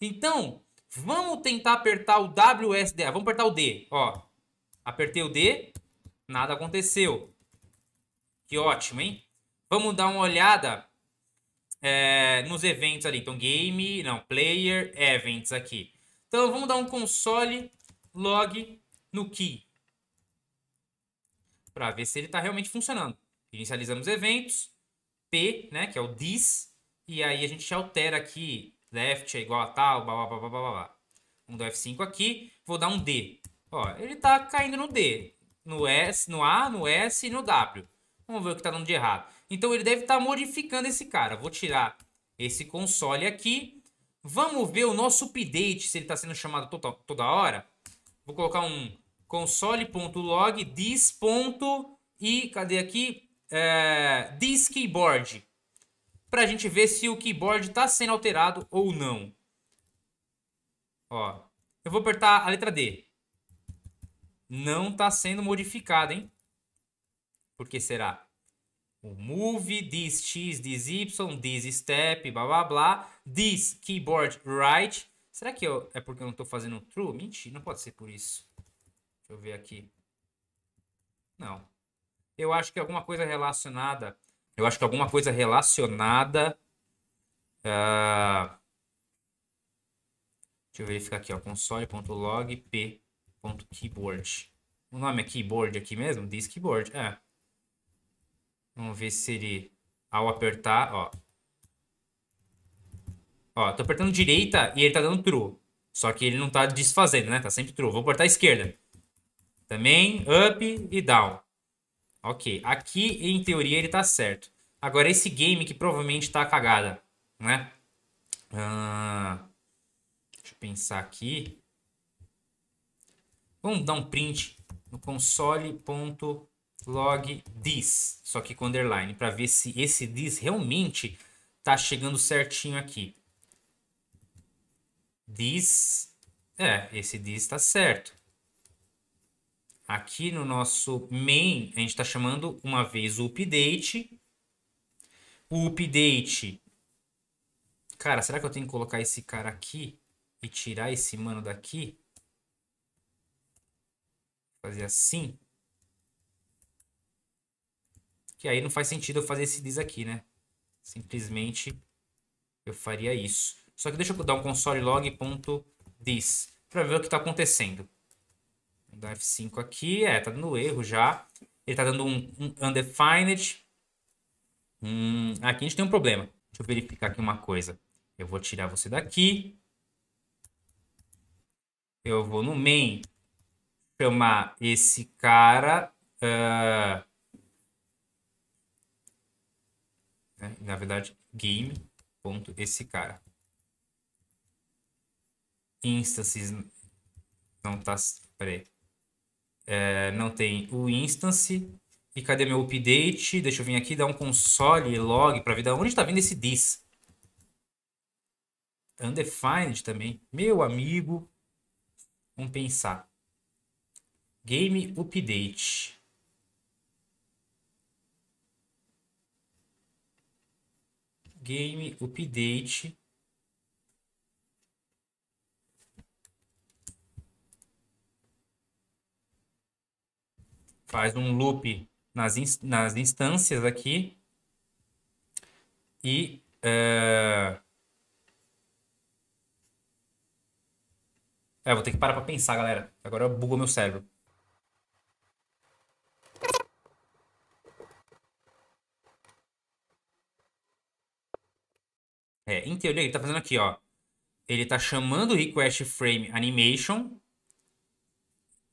Então, vamos tentar apertar o WSDA. Vamos apertar o D, ó. Apertei o D, nada aconteceu. Que ótimo, hein? Vamos dar uma olhada é, nos eventos ali. Então, game, não, player, events aqui. Então, vamos dar um console log no key. Para ver se ele está realmente funcionando. Inicializamos eventos. P, né, que é o this. E aí a gente altera aqui. Left é igual a tal, blá, blá, blá, blá, blá. Vamos dar F5 aqui. Vou dar um D. Ó, ele está caindo no D. No S, no A, no S e no W. Vamos ver o que está dando de errado. Então ele deve estar tá modificando esse cara. Vou tirar esse console aqui. Vamos ver o nosso update, se ele está sendo chamado toda, toda hora. Vou colocar um console.log dis. E cadê aqui? É, dis keyboard. Para a gente ver se o keyboard está sendo alterado ou não. Ó, eu vou apertar a letra D. Não está sendo modificado, hein? Por que será? o move, this x, this y, this step, blá blá blá, this keyboard right. Será que eu, é porque eu não estou fazendo true? Mentira, não pode ser por isso. Deixa eu ver aqui. Não. Eu acho que alguma coisa relacionada. Eu acho que alguma coisa relacionada. Uh, deixa eu verificar aqui, ó. Console.log p.keyboard. O nome é keyboard aqui mesmo? Diz keyboard. É. Vamos ver se ele, ao apertar, ó. Ó, tô apertando direita e ele tá dando true. Só que ele não tá desfazendo, né? Tá sempre true. Vou apertar esquerda. Também, up e down. Ok, aqui em teoria ele tá certo. Agora esse game que provavelmente tá cagada, né? Ah, deixa eu pensar aqui. Vamos dar um print no console.com log this, só que com underline, para ver se esse this realmente está chegando certinho aqui. This, é, esse this está certo. Aqui no nosso main, a gente está chamando uma vez o update. O update. Cara, será que eu tenho que colocar esse cara aqui e tirar esse mano daqui? Fazer assim. Que aí não faz sentido eu fazer esse diz aqui, né? Simplesmente eu faria isso. Só que deixa eu dar um console log.this para ver o que está acontecendo. Vou dar F5 aqui. É, tá dando erro já. Ele tá dando um, um undefined. Hum, aqui a gente tem um problema. Deixa eu verificar aqui uma coisa. Eu vou tirar você daqui. Eu vou no main chamar esse cara. Uh, Né? Na verdade, game esse cara. Instances não tá. Peraí. É, não tem o instance. E cadê meu update? Deixa eu vir aqui dar um console log para ver da onde está vindo esse this. Undefined também. Meu amigo. Vamos pensar. Game update. game update faz um loop nas, nas instâncias aqui e uh... é, vou ter que parar para pensar, galera. Agora bugou meu cérebro. É, em teoria, ele tá fazendo aqui, ó. Ele tá chamando request frame animation.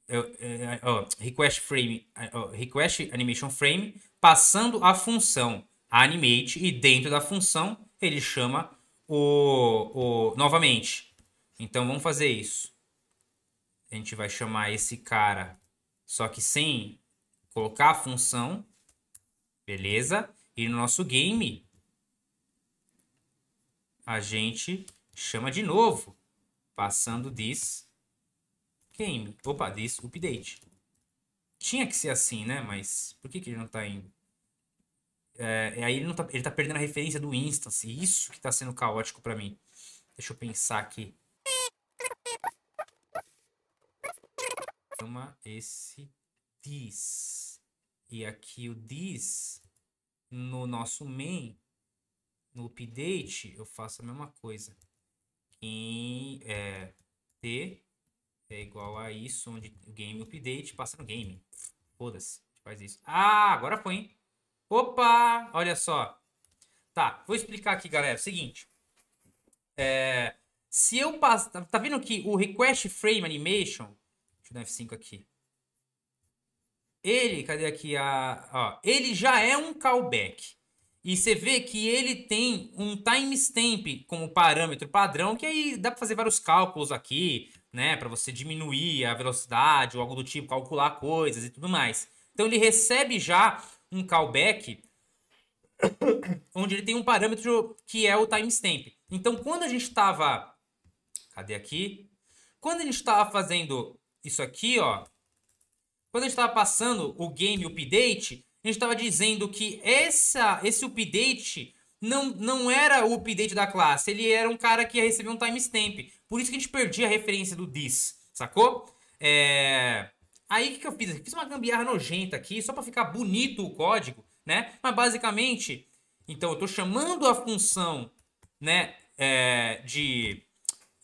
É, é, request frame, request animation frame, passando a função animate e dentro da função ele chama o, o novamente. Então vamos fazer isso. A gente vai chamar esse cara, só que sem colocar a função, beleza? E no nosso game a gente chama de novo, passando this game. Opa, this update. Tinha que ser assim, né? Mas por que, que ele não tá indo? É, aí ele, não tá, ele tá perdendo a referência do instance. Assim. Isso que tá sendo caótico para mim. Deixa eu pensar aqui. Chama esse this. E aqui o this no nosso main no update, eu faço a mesma coisa. Em é, T é igual a isso, onde o game update passa no game. Foda-se, faz isso. Ah, agora foi, hein? Opa! Olha só. Tá, vou explicar aqui, galera. Seguinte. É, se eu passar... Tá, tá, vendo que o request frame animation... Deixa eu dar F5 aqui. Ele, cadê aqui a... Ó, ele já é um callback. E você vê que ele tem um timestamp como parâmetro padrão, que aí dá para fazer vários cálculos aqui, né, para você diminuir a velocidade ou algo do tipo, calcular coisas e tudo mais. Então ele recebe já um callback *coughs* onde ele tem um parâmetro que é o timestamp. Então quando a gente estava cadê aqui? Quando a gente estava fazendo isso aqui, ó, quando a gente estava passando o game update, a gente estava dizendo que essa, esse update não, não era o update da classe, ele era um cara que ia receber um timestamp. Por isso que a gente perdia a referência do this, sacou? É... Aí o que, que eu fiz? Fiz uma gambiarra nojenta aqui, só para ficar bonito o código, né? Mas basicamente, então eu estou chamando a função, né, é, de,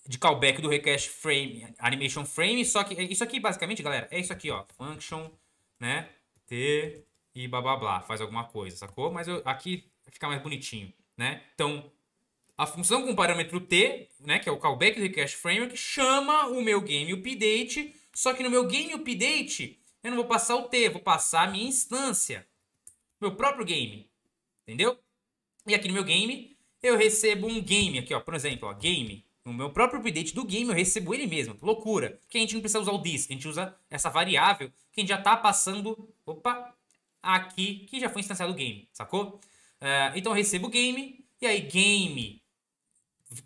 de callback do request frame, animation frame, só que é isso aqui basicamente, galera, é isso aqui, ó, function, né, t e blá blá blá, faz alguma coisa, sacou? Mas eu, aqui fica mais bonitinho, né? Então, a função com o parâmetro t, né, que é o callback do request framework, chama o meu game update, só que no meu game update eu não vou passar o t, vou passar a minha instância, meu próprio game, entendeu? E aqui no meu game eu recebo um game aqui, ó, por exemplo, ó, game, no meu próprio update do game eu recebo ele mesmo. Loucura. Que a gente não precisa usar o this, a gente usa essa variável que a gente já está passando, opa, aqui que já foi instanciado o game, sacou? Uh, então eu recebo o game, e aí game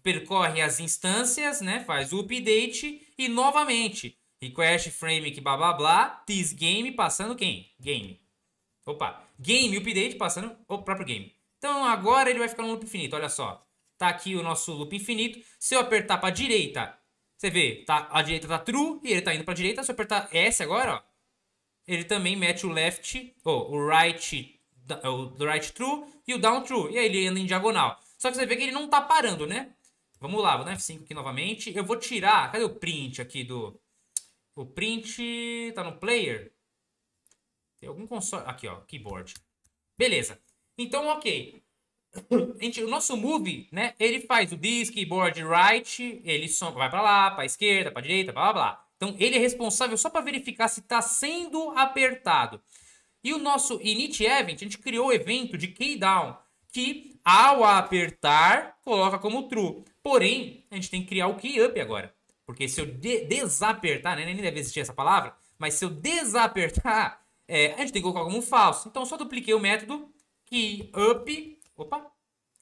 percorre as instâncias, né? Faz o update e novamente request frame que blá blá blá, this game passando quem? Game. Opa, game update passando o próprio game. Então agora ele vai ficar no loop infinito, olha só. Tá aqui o nosso loop infinito. Se eu apertar para direita, você vê, tá, a direita tá true e ele tá indo para direita. Se eu apertar S agora, ó, ele também mete o left, ou oh, o right, o right true e o down true. E aí ele anda em diagonal. Só que você vê que ele não tá parando, né? Vamos lá, vou dar F5 aqui novamente. Eu vou tirar, cadê o print aqui do... O print tá no player? Tem algum console... Aqui, ó, keyboard. Beleza. Então, ok. Gente, o nosso move, né? Ele faz o this, keyboard, right. Ele som... vai pra lá, pra esquerda, pra direita, blá, blá, blá. Então, ele é responsável só para verificar se está sendo apertado. E o nosso init event, a gente criou o evento de keydown, que ao apertar, coloca como true. Porém, a gente tem que criar o keyup agora. Porque se eu de desapertar, né, nem deve existir essa palavra, mas se eu desapertar, é, a gente tem que colocar como falso. Então, só dupliquei o método keyup, opa,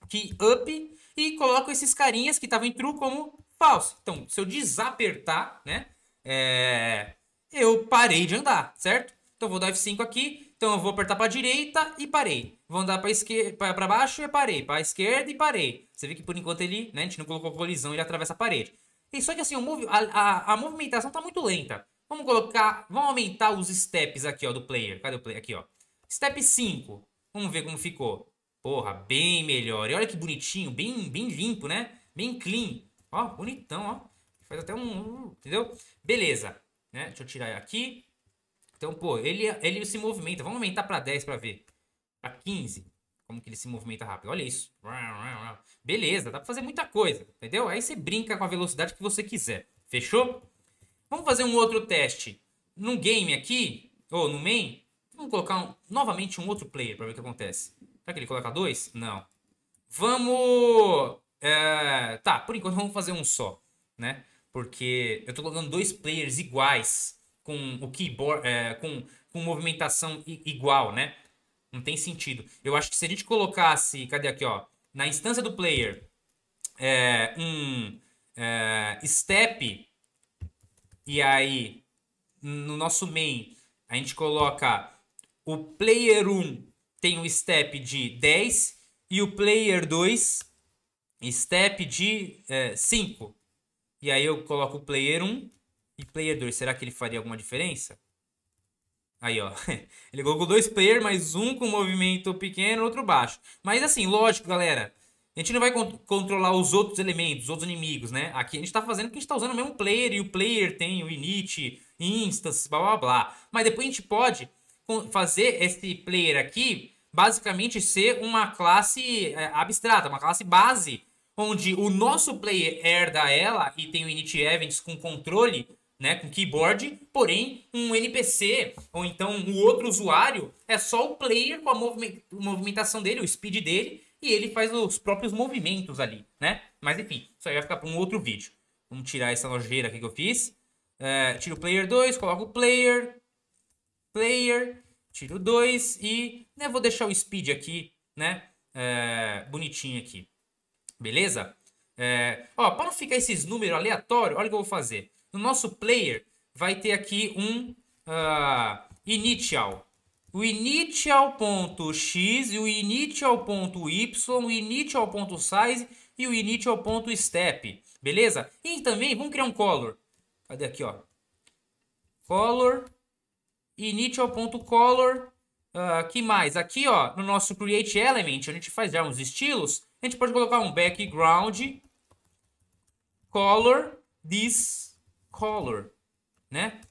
keyup, e coloco esses carinhas que estavam em true como falso. Então, se eu desapertar, né, é, eu parei de andar, certo? Então vou dar F5 aqui, então eu vou apertar para direita e parei. Vou andar para esquerda, Pra baixo e parei, para esquerda e parei. Você vê que por enquanto ele, né, a gente não colocou colisão, ele atravessa a parede. E só que assim, mov... a, a, a, movimentação está muito lenta. Vamos colocar, vamos aumentar os steps aqui, ó, do player. Cadê o player? Aqui, ó. Step 5. Vamos ver como ficou. Porra, bem melhor. E olha que bonitinho, bem, bem limpo, né? Bem clean. Ó, bonitão, ó. Faz até um. Entendeu? Beleza. Né? Deixa eu tirar aqui. Então, pô, ele, ele se movimenta. Vamos aumentar para 10 para ver. Para 15. Como que ele se movimenta rápido. Olha isso. Beleza, dá para fazer muita coisa. Entendeu? Aí você brinca com a velocidade que você quiser. Fechou? Vamos fazer um outro teste. no game aqui, ou no main, vamos colocar um, novamente um outro player para ver o que acontece. Será que ele coloca dois? Não. Vamos... É, tá, por enquanto vamos fazer um só, né? Porque eu tô colocando dois players iguais com o keyboard, é, com, com movimentação igual, né? Não tem sentido. Eu acho que se a gente colocasse, cadê aqui, ó? Na instância do player, é, um é, step, e aí no nosso main a gente coloca o player 1 tem um step de 10 e o player 2 step de é, 5. E aí eu coloco o player 1 e player 2. Será que ele faria alguma diferença? Aí, ó. *laughs* Ele colocou dois player, mais um com movimento pequeno, outro baixo. Mas assim, lógico, galera. A gente não vai controlar os outros elementos, os outros inimigos, né? Aqui a gente tá fazendo porque a gente tá usando o mesmo player. E o player tem o init, instance, blá, blá, blá. Mas depois a gente pode fazer esse player aqui, basicamente ser uma classe é, abstrata, uma classe base onde o nosso player herda ela e tem o init events com controle, né, com keyboard, porém um NPC ou então o um outro usuário é só o player com a movimentação dele, o speed dele, e ele faz os próprios movimentos ali, né? Mas enfim, isso aí vai ficar para um outro vídeo. Vamos tirar essa nojeira aqui que eu fiz. É, tiro o player 2, coloco o player, player, tiro 2 e né, vou deixar o speed aqui, né? É, bonitinho aqui. Beleza? É, ó, para não ficar esses números aleatórios, olha o que eu vou fazer. No nosso player vai ter aqui um uh, initial. O initial.x e o initial.y, o initial.size e o initial.step. Beleza? E também vamos criar um color. Cadê aqui, ó? Color initial.color. Uh, ah, que mais? Aqui, ó, no nosso create element, a gente faz já uns estilos a gente pode colocar um background color this color, né?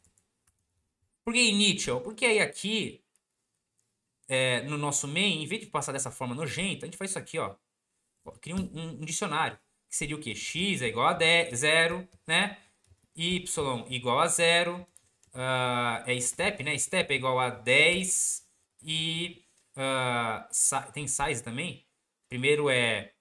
Por que initial? Porque aí aqui, é, no nosso main, em vez de passar dessa forma nojenta, a gente faz isso aqui, ó. cria um, um, um, dicionário, que seria o quê? x é igual a zero 0, né? y igual a 0, uh, ah, é step, né? Step é igual a 10 e uh, tem size também, Primeiro é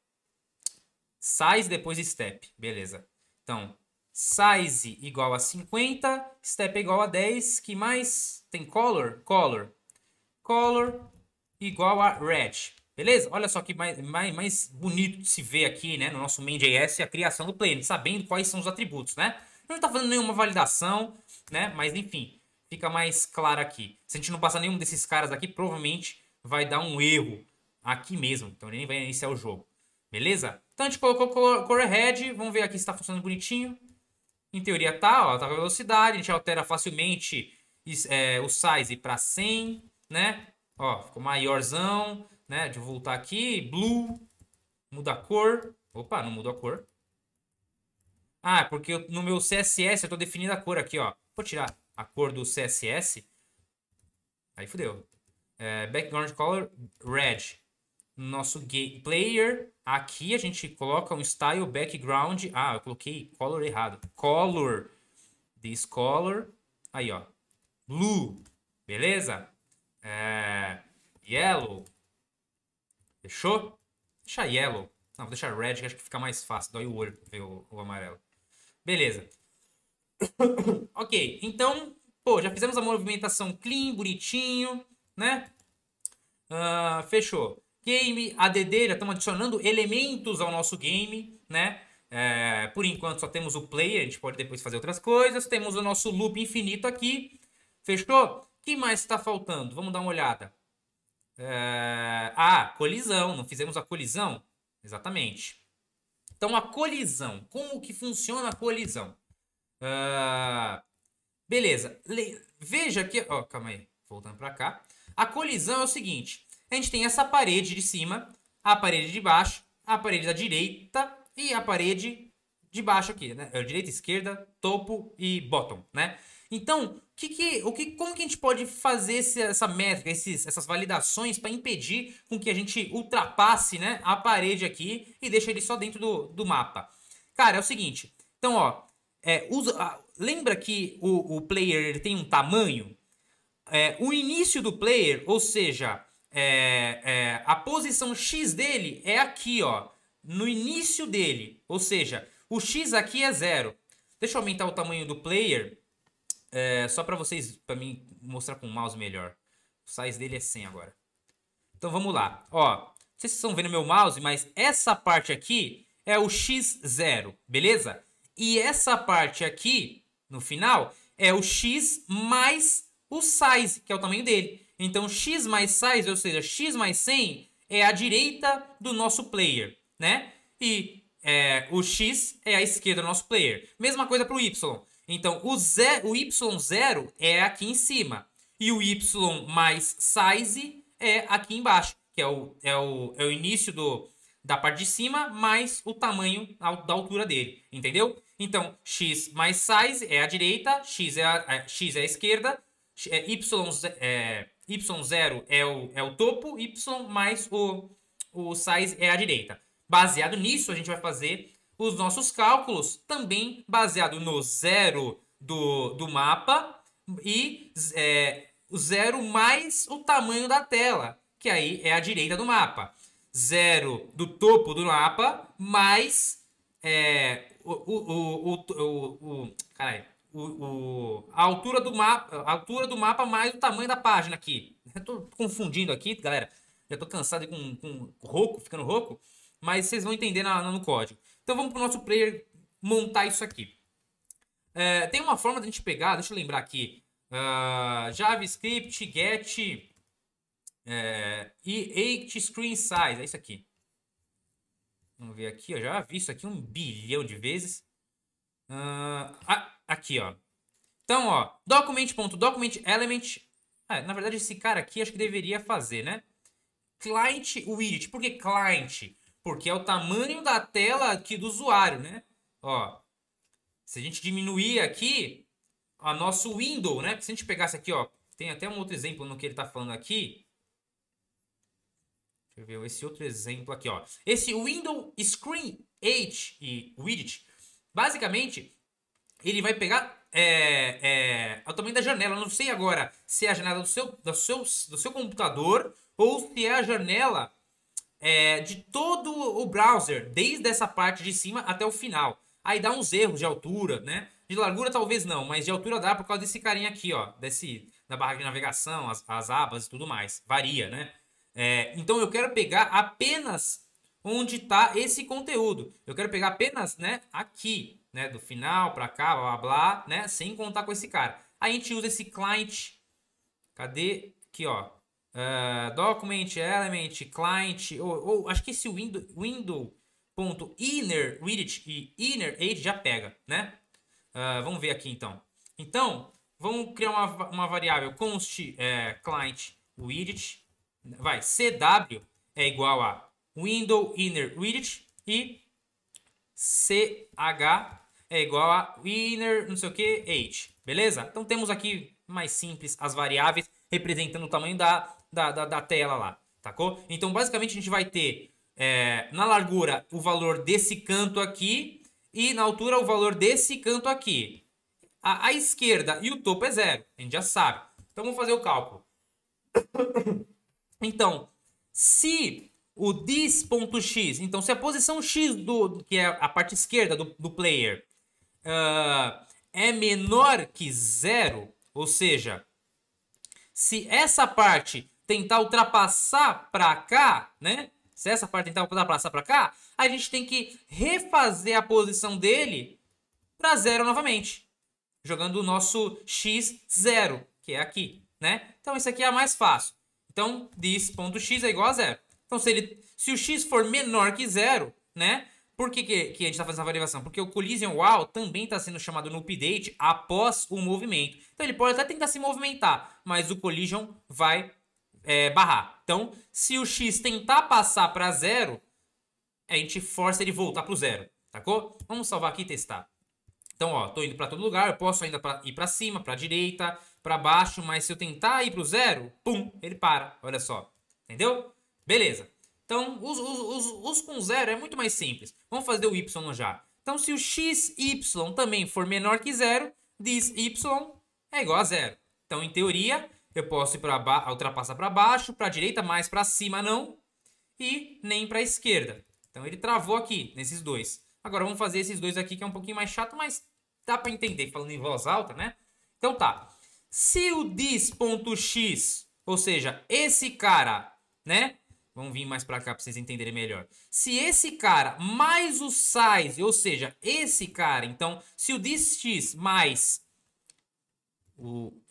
size, depois step. Beleza. Então, size igual a 50, step igual a 10. Que mais? Tem color? Color. Color igual a red. Beleza? Olha só que mais, mais, mais bonito de se ver aqui, né? No nosso main.js, a criação do plane. sabendo quais são os atributos, né? Não está fazendo nenhuma validação, né? Mas enfim, fica mais claro aqui. Se a gente não passar nenhum desses caras aqui, provavelmente vai dar um erro aqui mesmo. Então ele nem vai iniciar o jogo. Beleza? Então a gente colocou o color head. Vamos ver aqui se está funcionando bonitinho. Em teoria tá, ó, tá com velocidade. A gente altera facilmente é, o size para 100, né? Ó, ficou maiorzão, né? de voltar aqui. Blue. Muda a cor. Opa, não mudou a cor. Ah, é porque eu, no meu CSS eu tô definindo a cor aqui, ó. Vou tirar a cor do CSS. Aí fodeu É, background color red nosso game player. Aqui a gente coloca um style background. Ah, eu coloquei color errado. Color. This color. Aí, ó. Blue. Beleza? É... Yellow. Fechou? Deixa yellow. Não, vou deixar red, que acho que fica mais fácil. Dói o olho ver o, o amarelo. Beleza. *coughs* ok, então, pô, já fizemos a movimentação clean, bonitinho, né? Uh, fechou. Game ADD, já estamos adicionando elementos ao nosso game, né? É, por enquanto só temos o player, a gente pode depois fazer outras coisas. Temos o nosso loop infinito aqui. Fechou? O que mais está faltando? Vamos dar uma olhada. É... Ah, colisão. Não fizemos a colisão? Exatamente. Então, a colisão. Como que funciona a colisão? É... Beleza. Le... Veja que... oh, calma aí. Voltando para cá. A colisão é o seguinte a gente tem essa parede de cima, a parede de baixo, a parede da direita e a parede de baixo aqui, né? É direita, esquerda, topo e bottom, né? Então, que que, o que, como que a gente pode fazer esse, essa métrica, esses, essas validações para impedir com que a gente ultrapasse né, a parede aqui e deixe ele só dentro do, do mapa? Cara, é o seguinte. Então, ó, é, usa, lembra que o, o player tem um tamanho? É, o início do player, ou seja, é, é, a posição x dele é aqui, ó, no início dele. Ou seja, o x aqui é zero. Deixa eu aumentar o tamanho do player, é, só para vocês, para mim mostrar com o mouse melhor. O size dele é 100 agora. Então vamos lá. Ó, não sei se vocês estão vendo meu mouse, mas essa parte aqui é o x0, beleza? E essa parte aqui, no final, é o x mais o size, que é o tamanho dele. Então x mais size, ou seja, x mais 100 é a direita do nosso player, né? E é, o x é a esquerda do nosso player. Mesma coisa para o y. Então o, ze o y0 é aqui em cima e o y mais size é aqui embaixo, que é o, é o, é o início do, da parte de cima mais o tamanho da altura dele, entendeu? Então, x mais size é a direita, x é a, é, x é a esquerda, é, y é, Y0 é o, é o topo, Y mais o, o size é a direita. Baseado nisso, a gente vai fazer os nossos cálculos, também baseado no zero do, do mapa e é, o zero mais o tamanho da tela, que aí é a direita do mapa. Zero do topo do mapa mais é, o, o, o, o, o, o, o, o, a, altura do mapa, a altura do mapa mais o tamanho da página aqui. *laughs* Eu tô confundindo aqui, galera. Já tô cansado com, com rouco, ficando rouco. Mas vocês vão entender na, no código. Então vamos pro nosso player montar isso aqui. É, tem uma forma de a gente pegar, deixa eu lembrar aqui. Uh, JavaScript, get é, e 8 screen size. É isso aqui. Vamos ver aqui, eu já vi isso aqui um bilhão de vezes. Uh, a, aqui, ó. Então, ó, document.documentElement. Ah, na verdade, esse cara aqui acho que deveria fazer, né? Client widget. Por que client? Porque é o tamanho da tela aqui do usuário, né? Ó, se a gente diminuir aqui a nosso window, né? se a gente pegasse aqui, ó, tem até um outro exemplo no que ele tá falando aqui. Deixa eu ver esse outro exemplo aqui, ó. Esse window screen 8 e widget, basicamente ele vai pegar é, é, é, o tamanho da janela. Eu não sei agora se é a janela do seu, do seu, do seu computador ou se é a janela é, de todo o browser, desde essa parte de cima até o final. Aí dá uns erros de altura, né? De largura talvez não, mas de altura dá por causa desse carinha aqui, ó. Desse, da barra de navegação, as, as abas e tudo mais. Varia, né? É, então eu quero pegar apenas onde está esse conteúdo. Eu quero pegar apenas, né, aqui né, do final para cá, blá, blá, blá, né, sem contar com esse cara. a gente usa esse client, cadê? Aqui, ó, uh, document, element, client, ou, ou, acho que esse window, window ponto inner widget e inner age já pega, né? Uh, vamos ver aqui então. Então, vamos criar uma, uma variável const é, client widget, vai, cw é igual a window inner widget e ch é igual a winner, não sei o que, h, Beleza? Então temos aqui, mais simples, as variáveis representando o tamanho da, da, da, da tela lá, tacou? Então, basicamente, a gente vai ter é, na largura o valor desse canto aqui e na altura o valor desse canto aqui. A, a esquerda e o topo é zero, a gente já sabe. Então, vamos fazer o cálculo. *coughs* Então, se o this.x, então se a posição x, do, que é a parte esquerda do, do player, uh, é menor que zero, ou seja, se essa parte tentar ultrapassar para cá, né? Se essa parte tentar ultrapassar para cá, a gente tem que refazer a posição dele para zero novamente, jogando o nosso x zero, que é aqui, né? Então isso aqui é a mais fácil. Então diz ponto x é igual a zero. Então se ele, se o x for menor que zero, né? Por que, que, que a gente está fazendo essa variação? Porque o Collision Wow também está sendo chamado no update após o movimento. Então ele pode até tentar se movimentar, mas o Collision vai é, barrar. Então, se o X tentar passar para zero, a gente força ele voltar para o zero, sacou? Vamos salvar aqui e testar. Então, ó, tô indo para todo lugar, eu posso ainda pra, ir para cima, para direita, para baixo, mas se eu tentar ir para o zero, pum, ele para, olha só, entendeu? Beleza. Então, os, os, os, os com zero é muito mais simples. Vamos fazer o y já. Então, se o x, y também for menor que zero, diz y é igual a zero. Então, em teoria, eu posso ir para ultrapassar para baixo, para a direita, mais para cima não, e nem para a esquerda. Então, ele travou aqui, nesses dois. Agora, vamos fazer esses dois aqui, que é um pouquinho mais chato, mas dá para entender, falando em voz alta, né? Então, tá. Se o diz.x, ou seja, esse cara, né, Vamos vir mais para cá para vocês entenderem melhor. Se esse cara mais o size, ou seja, esse cara, então, se o dx mais o uh,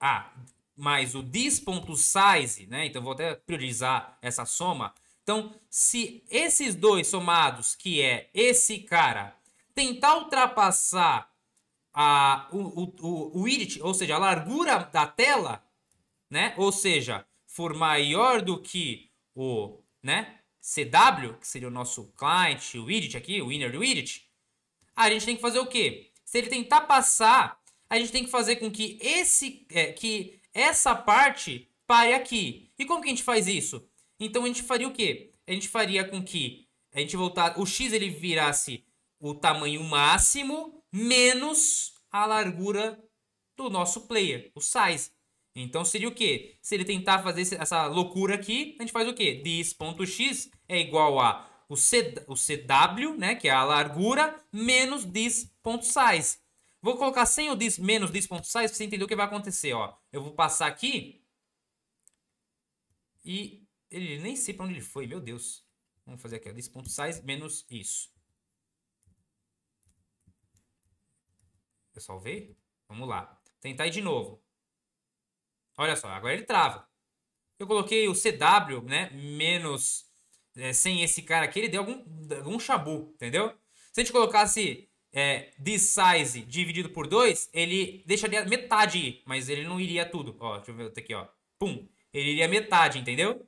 ah, mais o dis.size, né? Então vou até priorizar essa soma. Então, se esses dois somados, que é esse cara, tentar ultrapassar a, o, o, o, width, ou seja, a largura da tela, né? Ou seja, for maior do que o né, CW, que seria o nosso client o widget aqui, o inner widget, a gente tem que fazer o quê? Se ele tentar passar, a gente tem que fazer com que, esse, é, que essa parte pare aqui. E como que a gente faz isso? Então a gente faria o quê? A gente faria com que a gente voltar, o x ele virasse o tamanho máximo menos a largura do nosso player, o size. Então seria o quê? Se ele tentar fazer essa loucura aqui, a gente faz o quê? Dis.x é igual a o, C, o CW, né, que é a largura, menos dis.size. Vou colocar sem o dis menos dis.size para você entender o que vai acontecer. Ó. Eu vou passar aqui e ele nem sei para onde ele foi, meu Deus. Vamos fazer aqui, dis.size menos isso. Eu salvei? Vamos lá. Tentar de novo. Olha só, agora ele trava. Eu coloquei o CW, né? Menos. É, sem esse cara aqui, ele deu algum, algum chabu, entendeu? Se a gente colocasse é, this size dividido por 2, ele deixaria metade ir, mas ele não iria tudo. Ó, deixa eu ver aqui, ó. Pum. Ele iria metade, entendeu?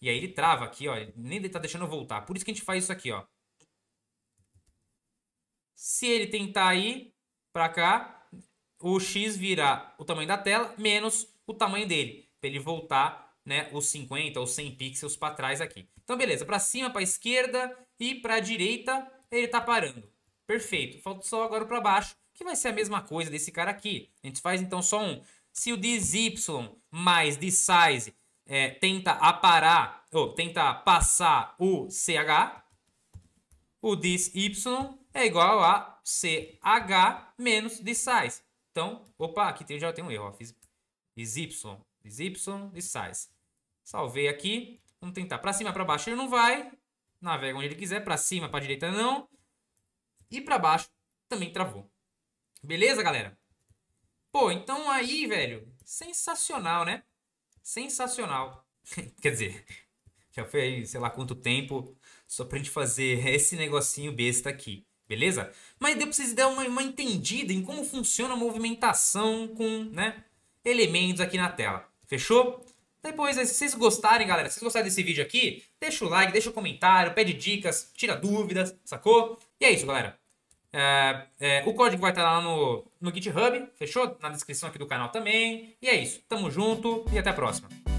E aí ele trava aqui, ó. Ele nem tá deixando voltar. Por isso que a gente faz isso aqui, ó. Se ele tentar ir pra cá, o X vira o tamanho da tela menos o tamanho dele, para ele voltar né, os 50 ou 100 pixels para trás aqui. Então, beleza, para cima, para esquerda e para direita, ele está parando. Perfeito, falta só agora para baixo, que vai ser a mesma coisa desse cara aqui. A gente faz então só um. Se o DZY mais DSize é, tenta aparar, ou tenta passar o CH, o DSY é igual a CH menos DSize. Então, opa, aqui tem, já tem um erro, ó, fiz Diz Y, diz Y, diz size. Salvei aqui. Vamos tentar. Para cima, para baixo ele não vai. Navega onde ele quiser. Para cima, para direita não. E para baixo também travou. Beleza, galera? Pô, então aí, velho. Sensacional, né? Sensacional. *laughs* Quer dizer, já foi aí, sei lá quanto tempo, só pra gente fazer esse negocinho besta aqui, beleza? Mas deu pra vocês dar uma, uma entendida em como funciona a movimentação com, né? elementos aqui na tela. Fechou? Depois, se vocês gostarem, galera, se vocês gostarem desse vídeo aqui, deixa o like, deixa o comentário, pede dicas, tira dúvidas, sacou? E é isso, galera. É, é, o código vai estar lá no, no GitHub, fechou? Na descrição aqui do canal também. E é isso. Tamo junto e até a próxima.